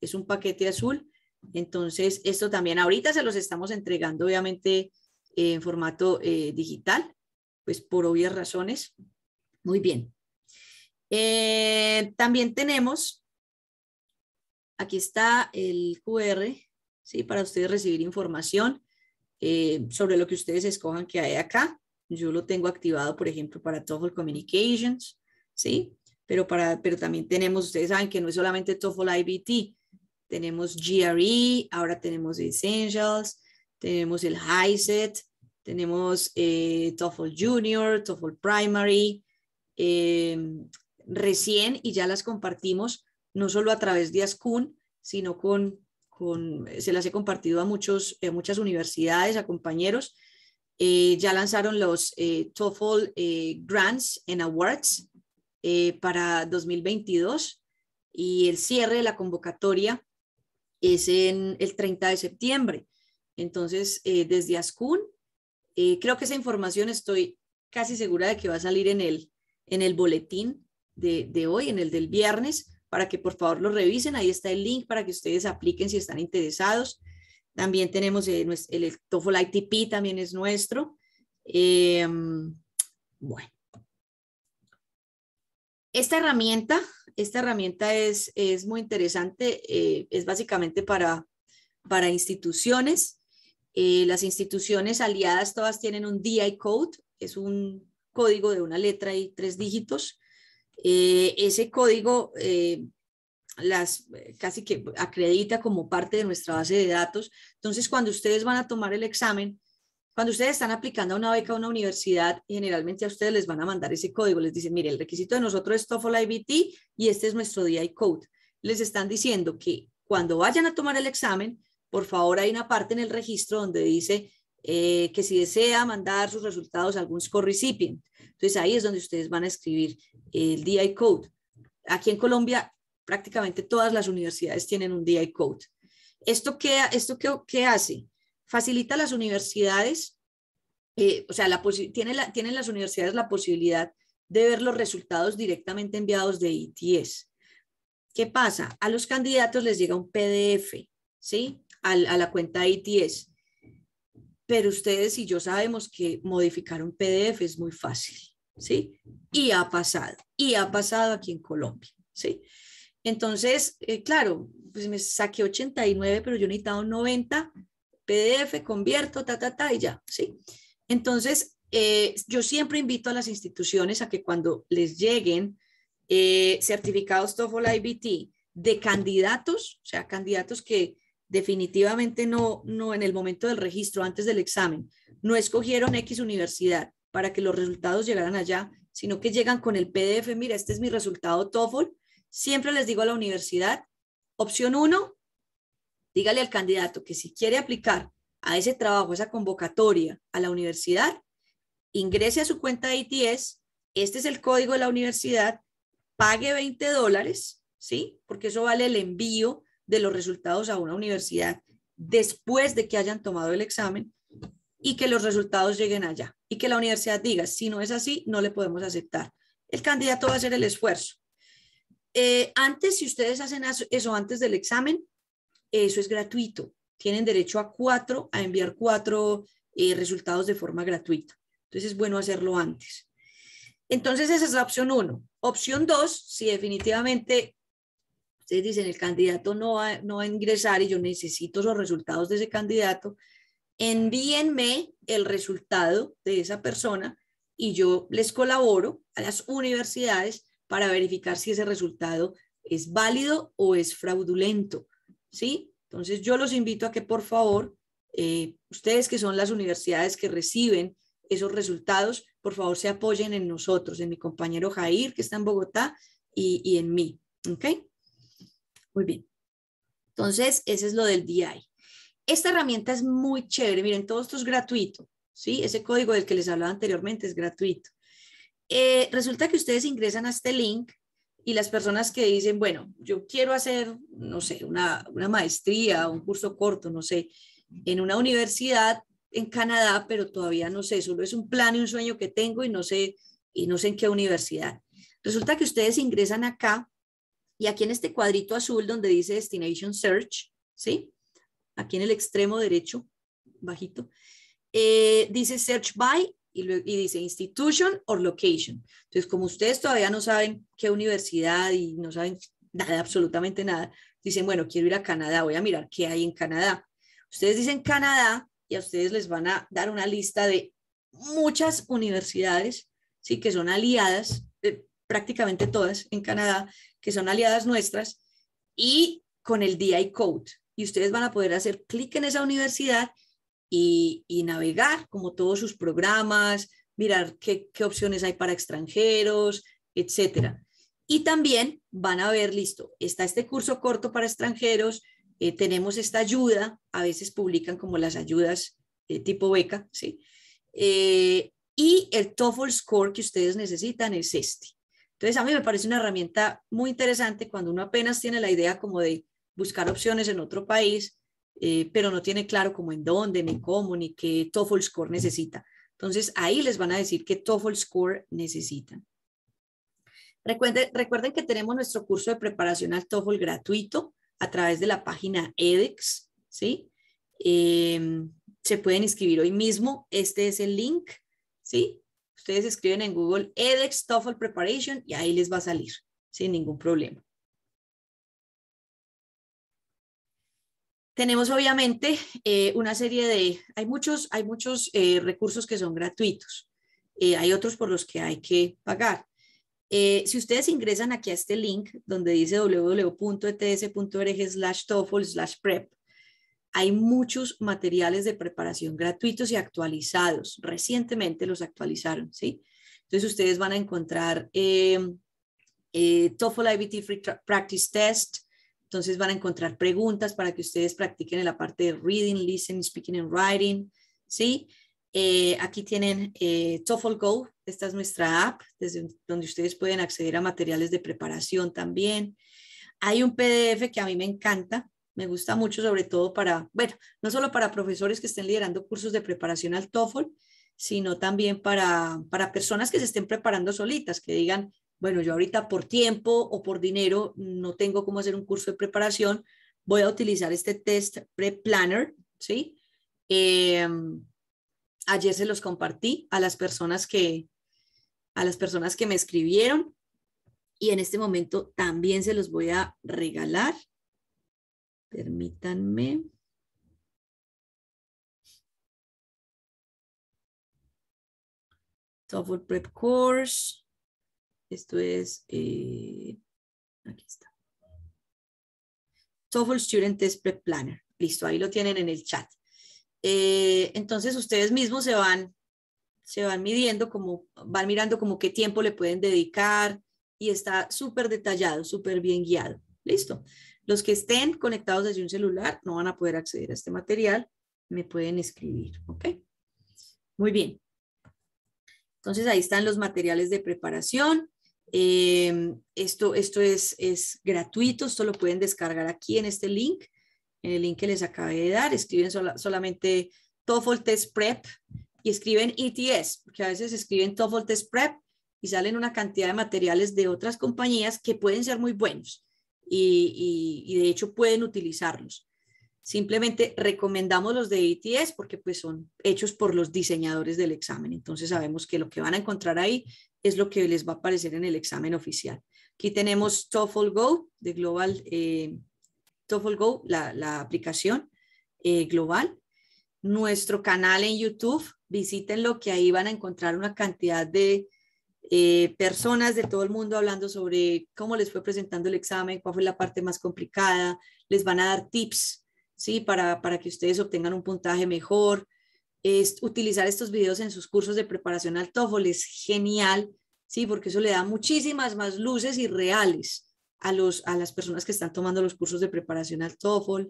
es un paquete azul. Entonces, esto también ahorita se los estamos entregando, obviamente, en formato eh, digital, pues por obvias razones. Muy bien. Eh, también tenemos, aquí está el QR, ¿sí? para ustedes recibir información eh, sobre lo que ustedes escojan que hay acá. Yo lo tengo activado, por ejemplo, para TOEFL Communications, ¿sí? Pero, para, pero también tenemos, ustedes saben que no es solamente TOEFL IBT, tenemos GRE, ahora tenemos Essentials, tenemos el HiSet, tenemos eh, TOEFL Junior, TOEFL Primary, em, recién y ya las compartimos no solo a través de ASCUN, sino con, con se las he compartido a, muchos, a muchas universidades, a compañeros, eh, ya lanzaron los eh, TOEFL eh, Grants and Awards eh, para 2022 y el cierre de la convocatoria es en el 30 de septiembre. Entonces, desde ASCUN, creo que esa información estoy casi segura de que va a salir en el, en el boletín de, de hoy, en el del viernes, para que por favor lo revisen. Ahí está el link para que ustedes apliquen si están interesados. También tenemos eh, el, el ITP, también es nuestro. Em, bueno. Esta herramienta, esta herramienta es, muy interesante, eh, es básicamente para, para instituciones. Eh, las instituciones aliadas todas tienen un DI code, es un código de una letra y tres dígitos. ese código las eh, casi que acredita como parte de nuestra base de datos. Entonces, cuando ustedes van a tomar el examen, cuando ustedes están aplicando a una beca a una universidad, generalmente a ustedes les van a mandar ese código. Les dicen, mire, el requisito de nosotros es TOEFL IBT y este es nuestro DI Code. Les están diciendo que cuando vayan a tomar el examen, por favor, hay una parte en el registro donde dice eh, que si desea mandar sus resultados a algún score recipient. Entonces, ahí es donde ustedes van a escribir el DI Code. Aquí en Colombia prácticamente todas las universidades tienen un DI Code. ¿Esto qué, esto qué, hace? Facilita a las universidades, eh, o sea, la tienen, las universidades la posibilidad de ver los resultados directamente enviados de ITS. E ¿Qué pasa? A los candidatos les llega un PDF, ¿sí? A, la cuenta de ETS. Pero ustedes y yo sabemos que modificar un PDF es muy fácil, ¿sí? Y ha pasado, y ha pasado aquí en Colombia, ¿sí? Entonces, eh, claro, pues me saqué 89, pero yo necesitaba un 90, PDF, convierto, ta, ta, ta, y ya, ¿sí? Entonces, eh, yo siempre invito a las instituciones a que cuando les lleguen eh, certificados TOEFL IBT de candidatos, o sea, candidatos que definitivamente no, no en el momento del registro, antes del examen, no escogieron X universidad para que los resultados llegaran allá, sino que llegan con el PDF, mira, este es mi resultado TOEFL, siempre les digo a la universidad, opción uno, dígale al candidato que si quiere aplicar a ese trabajo, esa convocatoria a la universidad, ingrese a su cuenta de ITS, este es el código de la universidad, pague 20 dólares, ¿sí? Porque eso vale el envío de los resultados a una universidad después de que hayan tomado el examen y que los resultados lleguen allá y que la universidad diga, si no es así, no le podemos aceptar. El candidato va a hacer el esfuerzo. Eh, antes, si ustedes hacen eso antes del examen, eso es gratuito. Tienen derecho a cuatro, a enviar cuatro eh, resultados de forma gratuita. Entonces es bueno hacerlo antes. Entonces esa es la opción uno. Opción dos, si definitivamente ustedes dicen el candidato no va, no a ingresar y yo necesito los resultados de ese candidato, envíenme el resultado de esa persona y yo les colaboro a las universidades para verificar si ese resultado es válido o es fraudulento. ¿sí? Entonces yo los invito a que por favor, eh, ustedes que son las universidades que reciben esos resultados, por favor se apoyen en nosotros, en mi compañero Jair que está en Bogotá y, en mí. ¿Ok? Muy bien. Entonces, ese es lo del DI. Esta herramienta es muy chévere. Miren, todo esto es gratuito. ¿sí? Ese código del que les hablaba anteriormente es gratuito. Eh, resulta que ustedes ingresan a este link y las personas que dicen, bueno, yo quiero hacer, no sé, una, maestría, un curso corto, no sé, en una universidad en Canadá, pero todavía no sé, solo es un plan y un sueño que tengo y no sé, y no sé en qué universidad. Resulta que ustedes ingresan acá y aquí en este cuadrito azul donde dice Destination Search, ¿sí? Aquí en el extremo derecho, bajito, eh, dice Search by y, dice institution or location. Entonces, como ustedes todavía no saben qué universidad y no saben nada, absolutamente nada, dicen, bueno, quiero ir a Canadá, voy a mirar qué hay en Canadá. Ustedes dicen Canadá y a ustedes les van a dar una lista de muchas universidades, sí, que son aliadas, prácticamente todas en Canadá, que son aliadas nuestras, y con el DI Code. Y ustedes van a poder hacer clic en esa universidad y, navegar como todos sus programas, mirar qué, opciones hay para extranjeros, etcétera. Y también van a ver, listo, está este curso corto para extranjeros, eh, tenemos esta ayuda, a veces publican como las ayudas de eh, tipo beca, ¿sí? Eh, y el TOEFL score que ustedes necesitan es este. Entonces, a mí me parece una herramienta muy interesante cuando uno apenas tiene la idea como de buscar opciones en otro país, eh, pero no tiene claro cómo en dónde, ni cómo, ni qué TOEFL score necesita. Entonces ahí les van a decir qué TOEFL score necesitan. Recuerden, que tenemos nuestro curso de preparación al TOEFL gratuito a través de la página edX, e em, se pueden inscribir hoy mismo, este es el link, ¿sí? Ustedes escriben en Google edX e TOEFL Preparation y ahí les va a salir sin ningún problema. Tenemos obviamente eh, una serie de, hay muchos, hay muchos eh, recursos que son gratuitos, eh, hay otros por los que hay que pagar. si ustedes ingresan aquí a este link donde dice www.ets.org slash TOEFL slash PREP, hay muchos materiales de preparación gratuitos y actualizados. Recientemente los actualizaron, ¿sí? Entonces ustedes van a encontrar TOEFL IBT Free Practice Test, entonces van a encontrar preguntas para que ustedes practiquen en la parte de reading, listening, speaking and writing, ¿sí? Eh, aquí tienen eh, TOEFL Go, esta es nuestra app, desde donde ustedes pueden acceder a materiales de preparación también. Hay un PDF que a mí me encanta, me gusta mucho sobre todo para, bueno, no solo para profesores que estén liderando cursos de preparación al TOEFL, sino también para, para personas que se estén preparando solitas, que digan, bueno, yo ahorita por tiempo o por dinero no tengo cómo hacer un curso de preparación, voy a utilizar este test pre-planner, ¿sí? Em, ayer se los compartí a las personas que a las personas que me escribieron y en este momento también se los voy a regalar. Permítanme. Software Prep Course. Esto es, eh, aquí está. TOEFL Student Test Prep Planner. Listo, ahí lo tienen en el chat. Eh, entonces ustedes mismos se van, se van midiendo, como, van mirando como qué tiempo le pueden dedicar y está súper detallado, súper bien guiado. Listo. Los que estén conectados desde un celular no van a poder acceder a este material, me pueden escribir, ¿ok? Muy bien. Entonces ahí están los materiales de preparación. Em, esto esto es, es gratuito, esto lo pueden descargar aquí en este link, en el link que les acabé de dar. Escriben solamente TOEFL Test Prep y escriben ETS, porque a veces escriben TOEFL Test Prep y salen una cantidad de materiales de otras compañías que pueden ser muy buenos y de hecho pueden utilizarlos. Simplemente recomendamos los de ETS porque pues son hechos por los diseñadores del examen. Entonces sabemos que lo que van a encontrar ahí es lo que les va a aparecer en el examen oficial. Aquí tenemos TOEFL Go de Global, eh, TOEFL Go, la, aplicación eh, global. Nuestro canal en YouTube, visítenlo que ahí van a encontrar una cantidad de eh, personas de todo el mundo hablando sobre cómo les fue presentando el examen, cuál fue la parte más complicada. Les van a dar tips ¿sí? Para, que ustedes obtengan un puntaje mejor. Es, utilizar estos videos en sus cursos de preparación al TOEFL es genial, ¿sí? Porque eso le da muchísimas más luces y reales a, los, a las personas que están tomando los cursos de preparación al TOEFL.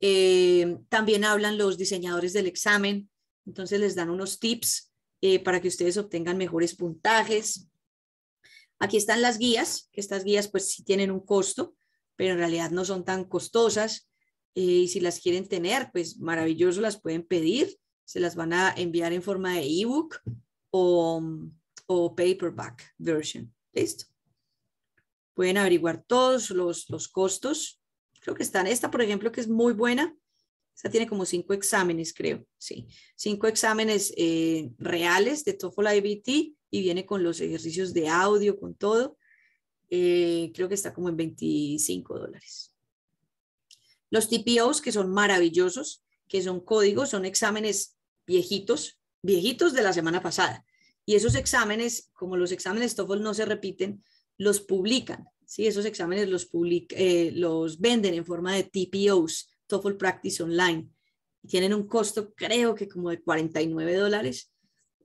Eh, también hablan los diseñadores del examen, entonces les dan unos tips eh, para que ustedes obtengan mejores puntajes. Aquí están las guías, que estas guías pues sí tienen un costo, pero en realidad no son tan costosas y si las quieren tener, pues maravilloso, las pueden pedir, se las van a enviar en forma de ebook o, o paperback version. Listo. Pueden averiguar todos los, costos. Creo que están, esta por ejemplo, que es muy buena, esta tiene como cinco exámenes, creo, sí. Cinco exámenes eh, reales de TOEFL IBT y viene con los ejercicios de audio, con todo. Eh, creo que está como en 25 dólares. Los TPOs, que son maravillosos, que son códigos, son exámenes viejitos, viejitos de la semana pasada. Y esos exámenes, como los exámenes TOEFL no se repiten, los publican. ¿sí? Esos exámenes los, eh, los venden en forma de TPOs, TOEFL Practice Online. tienen un costo, creo que como de 49 dólares.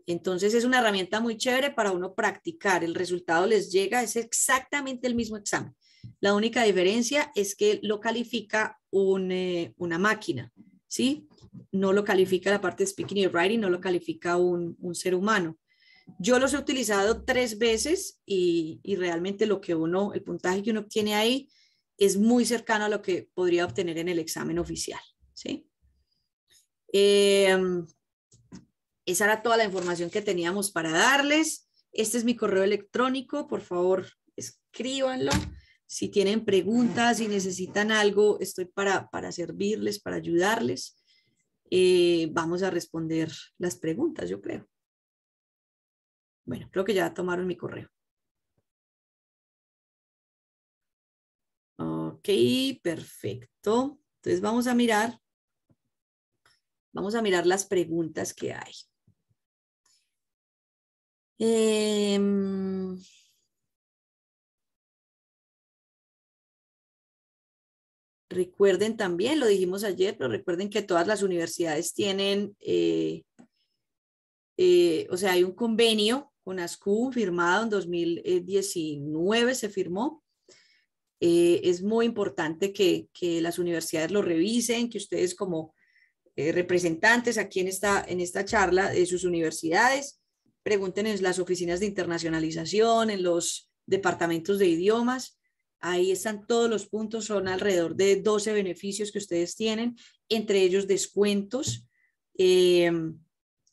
Entonces es una herramienta muy chévere para uno practicar. El resultado les llega, es exactamente el mismo examen. La única diferencia es que lo califica eh, una máquina, ¿sí? No lo califica la parte de speaking y writing, no lo califica un, ser humano. Yo los he utilizado tres veces y, realmente lo que uno, el puntaje que uno obtiene ahí es muy cercano a lo que podría obtener en el examen oficial, ¿sí? Em, esa era toda la información que teníamos para darles. Este es mi correo electrónico, por favor, escríbanlo. Si tienen preguntas, si necesitan algo, estoy para, servirles, para ayudarles. Eh, vamos a responder las preguntas, yo creo. Bueno, creo que ya tomaron mi correo. Ok, perfecto. Entonces vamos a mirar, vamos a mirar las preguntas que hay. Eh, Recuerden también, lo dijimos ayer, pero recuerden que todas las universidades tienen, eh, eh, o sea, hay un convenio con ASCU firmado en 2019, eh, se firmó. es muy importante que, las universidades lo revisen, que ustedes como representantes aquí en esta, en esta charla de sus universidades, pregunten en las oficinas de internacionalización, en los departamentos de idiomas, Ahí están todos los puntos, son alrededor de 12 beneficios que ustedes tienen, entre ellos descuentos. Eh,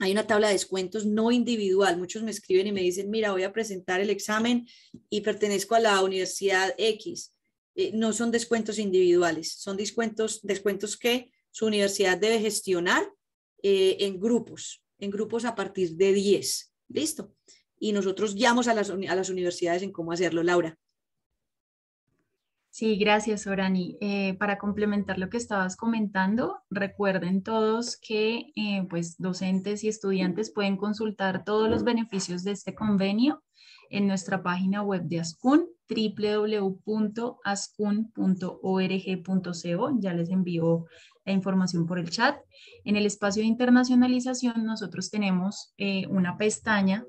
hay una tabla de descuentos no individual. Muchos me escriben y me dicen, mira, voy a presentar el examen y pertenezco a la universidad X. Eh, no son descuentos individuales, son descuentos, descuentos que su universidad debe gestionar eh, en grupos, en grupos a partir de 10. Listo. Y nosotros guiamos a las universidades en cómo hacerlo, Laura. Sí, gracias, Orani. Eh, para complementar lo que estabas comentando, recuerden todos que eh, pues, docentes y estudiantes pueden consultar todos los beneficios de este convenio en nuestra página web de ASCUN, www.ascun.org.co. Ya les envío la información por el chat. En el espacio de internacionalización nosotros tenemos eh, una pestaña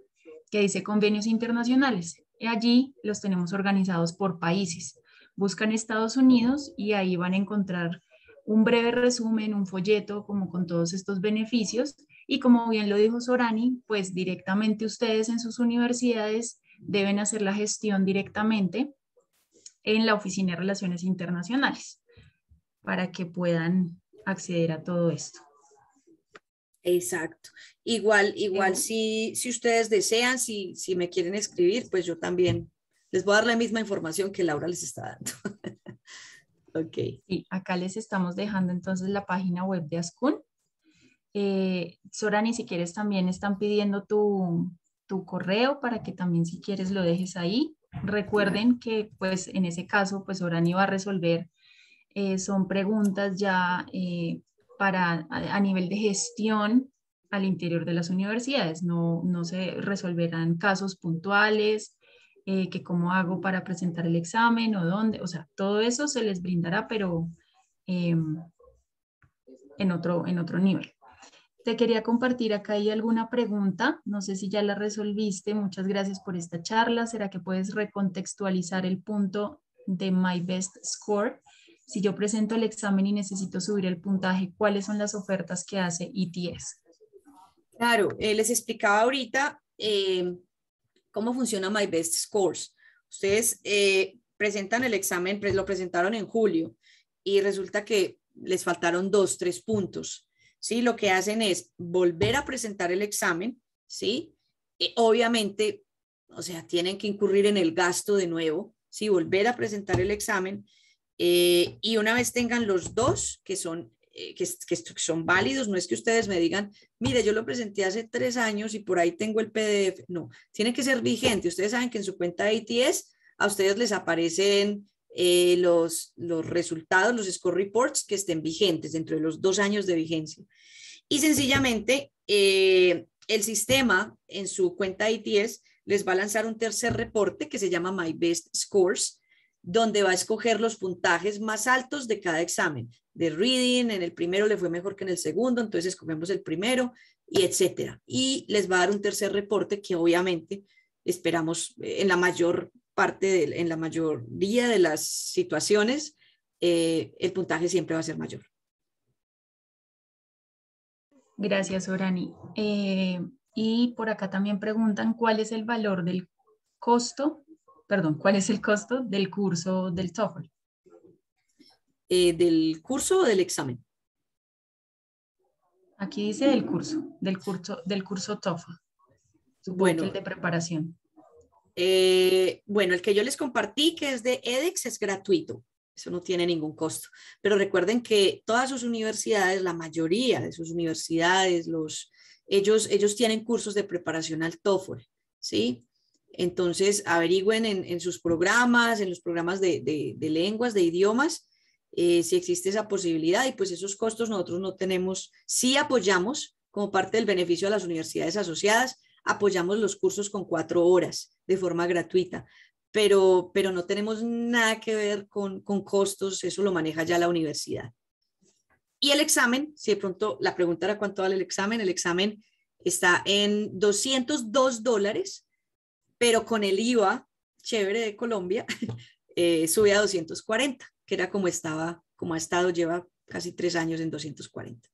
que dice convenios internacionales. y Allí los tenemos organizados por países buscan Estados Unidos y ahí van a encontrar un breve resumen, un folleto como con todos estos beneficios y como bien lo dijo Sorani, pues directamente ustedes en sus universidades deben hacer la gestión directamente en la Oficina de Relaciones Internacionales para que puedan acceder a todo esto. Exacto. Igual, igual em, si, ustedes desean, si, si me quieren escribir, pues yo también les voy a dar la misma información que Laura les está dando. ok. Sí, acá les estamos dejando entonces la página web de Ascun. Eh, Sorani, si quieres también están pidiendo tu, correo para que también si quieres lo dejes ahí. Recuerden que pues en ese caso pues Sorani va a resolver, eh, son preguntas ya eh, para a, nivel de gestión al interior de las universidades, no, no se resolverán casos puntuales eh, que cómo hago para presentar el examen o dónde, o sea, todo eso se les brindará, pero em, en, otro, en otro nivel. Te quería compartir acá hay alguna pregunta, no sé si ya la resolviste, muchas gracias por esta charla, ¿será que puedes recontextualizar el punto de My Best Score? Si yo presento el examen y necesito subir el puntaje, ¿cuáles son las ofertas que hace ETS? Claro, eh, les explicaba ahorita, eh, ¿Cómo funciona My Best Scores? Ustedes eh, presentan el examen, lo presentaron en julio y resulta que les faltaron dos, tres puntos. ¿sí? Lo que hacen es volver a presentar el examen, ¿sí? Eh, obviamente, o sea, tienen que incurrir en el gasto de nuevo, ¿sí? Volver a presentar el examen eh, y una vez tengan los dos, que son eh, que, son válidos, no es que ustedes me digan, mire, yo lo presenté hace tres años y por ahí tengo el PDF. No, tiene que ser vigente. Ustedes saben que en su cuenta de ITS a ustedes les aparecen eh, los, los resultados, los score reports que estén vigentes dentro de los dos años de vigencia. Y sencillamente, eh, el sistema en su cuenta de ITS les va a lanzar un tercer reporte que se llama My Best Scores, donde va a escoger los puntajes más altos de cada examen de reading, en el primero le fue mejor que en el segundo, entonces escogemos el primero y etcétera. Y les va a dar un tercer reporte que obviamente esperamos eh, en la mayor parte, en la mayoría de las situaciones, eh, el puntaje siempre va a ser mayor. Gracias, Orani. Eh, y por acá también preguntan cuál es el valor del costo, perdón, cuál es el costo del curso del TOEFL. Eh, del curso o del examen? Aquí dice del curso, del curso, del curso TOFA. Bueno. El de preparación. Eh, bueno, el que yo les compartí, que es de EDEX, es gratuito. Eso no tiene ningún costo. Pero recuerden que todas sus universidades, la mayoría de sus universidades, los, ellos, ellos tienen cursos de preparación al TOEFL, ¿sí? Entonces, averigüen en, sus programas, en los programas de lenguas, de idiomas, eh, si existe esa posibilidad y pues esos costos nosotros no tenemos, sí apoyamos como parte del beneficio a las universidades asociadas, apoyamos los cursos con cuatro horas de forma gratuita, pero, pero no tenemos nada que ver con, con costos, eso lo maneja ya la universidad. Y el examen, si de pronto la pregunta era cuánto vale el examen, el examen está en 202 dólares, pero con el IVA chévere de Colombia eh, sube a 240 que era como estaba, como ha estado, lleva casi tres años en 240.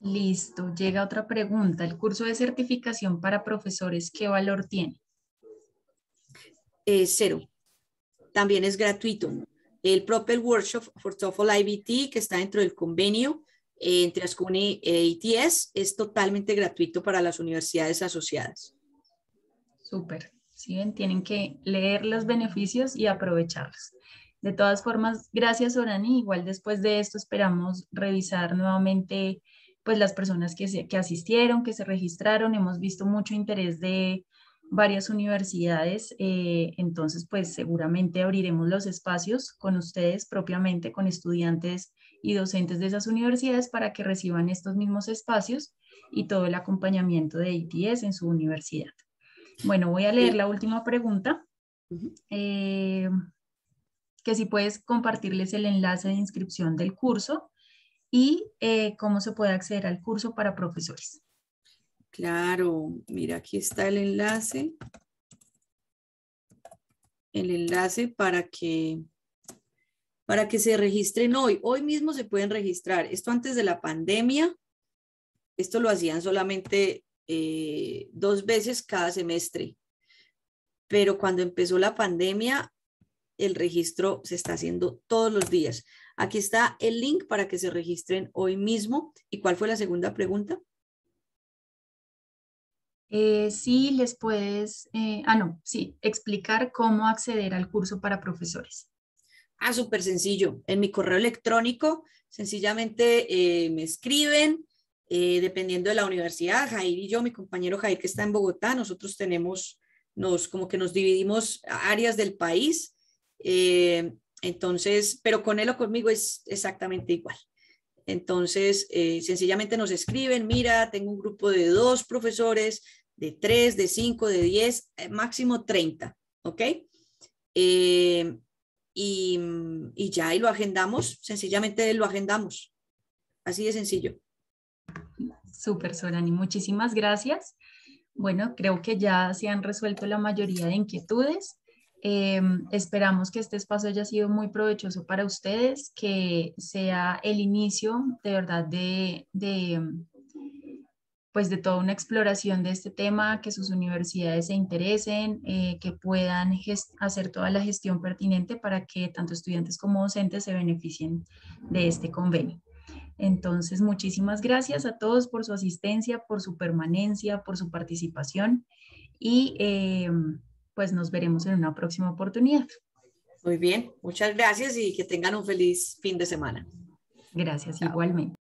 Listo, llega otra pregunta. ¿El curso de certificación para profesores qué valor tiene? cero. También es gratuito. El Propel Workshop for TOEFL IBT, que está dentro del convenio eh, entre ASCUNI e ITS, es totalmente gratuito para las universidades asociadas. Súper. Tienen que leer los beneficios y aprovecharlos. De todas formas, gracias Orani. Igual después de esto esperamos revisar nuevamente pues las personas que, asistieron, que se registraron. Hemos visto mucho interés de varias universidades, eh, entonces pues seguramente abriremos los espacios con ustedes propiamente, con estudiantes y docentes de esas universidades para que reciban estos mismos espacios y todo el acompañamiento de ITS en su universidad. Bueno, voy a leer la última pregunta. Eh, que si puedes compartirles el enlace de inscripción del curso y eh, cómo se puede acceder al curso para profesores. Claro, mira, aquí está el enlace. El enlace para que, para que se registren hoy. Hoy mismo se pueden registrar. Esto antes de la pandemia, esto lo hacían solamente eh, dos veces cada semestre. Pero cuando empezó la pandemia, el registro se está haciendo todos los días. Aquí está el link para que se registren hoy mismo. ¿Y cuál fue la segunda pregunta? Eh, sí, les puedes, eh, ah, no, sí, explicar cómo acceder al curso para profesores. Ah, súper sencillo. En mi correo electrónico, sencillamente me escriben, eh, dependiendo de la universidad, Jair y yo, mi compañero Jair que está en Bogotá, nosotros tenemos, nos, como que nos dividimos áreas del país, eh, entonces, pero con él o conmigo es exactamente igual. Entonces, eh, sencillamente nos escriben, mira, tengo un grupo de dos profesores, de tres, de cinco, de diez, máximo treinta, ¿ok? y, y, ya, y lo agendamos, sencillamente lo agendamos. Así de sencillo. Súper, Sorani, Muchísimas gracias. Bueno, creo que ya se han resuelto la mayoría de inquietudes. Eh, esperamos que este espacio haya sido muy provechoso para ustedes, que sea el inicio de verdad de, de, pues de toda una exploración de este tema, que sus universidades se interesen, eh, que puedan hacer toda la gestión pertinente para que tanto estudiantes como docentes se beneficien de este convenio. Entonces, muchísimas gracias a todos por su asistencia, por su permanencia, por su participación y eh, pues nos veremos en una próxima oportunidad. Muy bien, muchas gracias y que tengan un feliz fin de semana. Gracias, igualmente.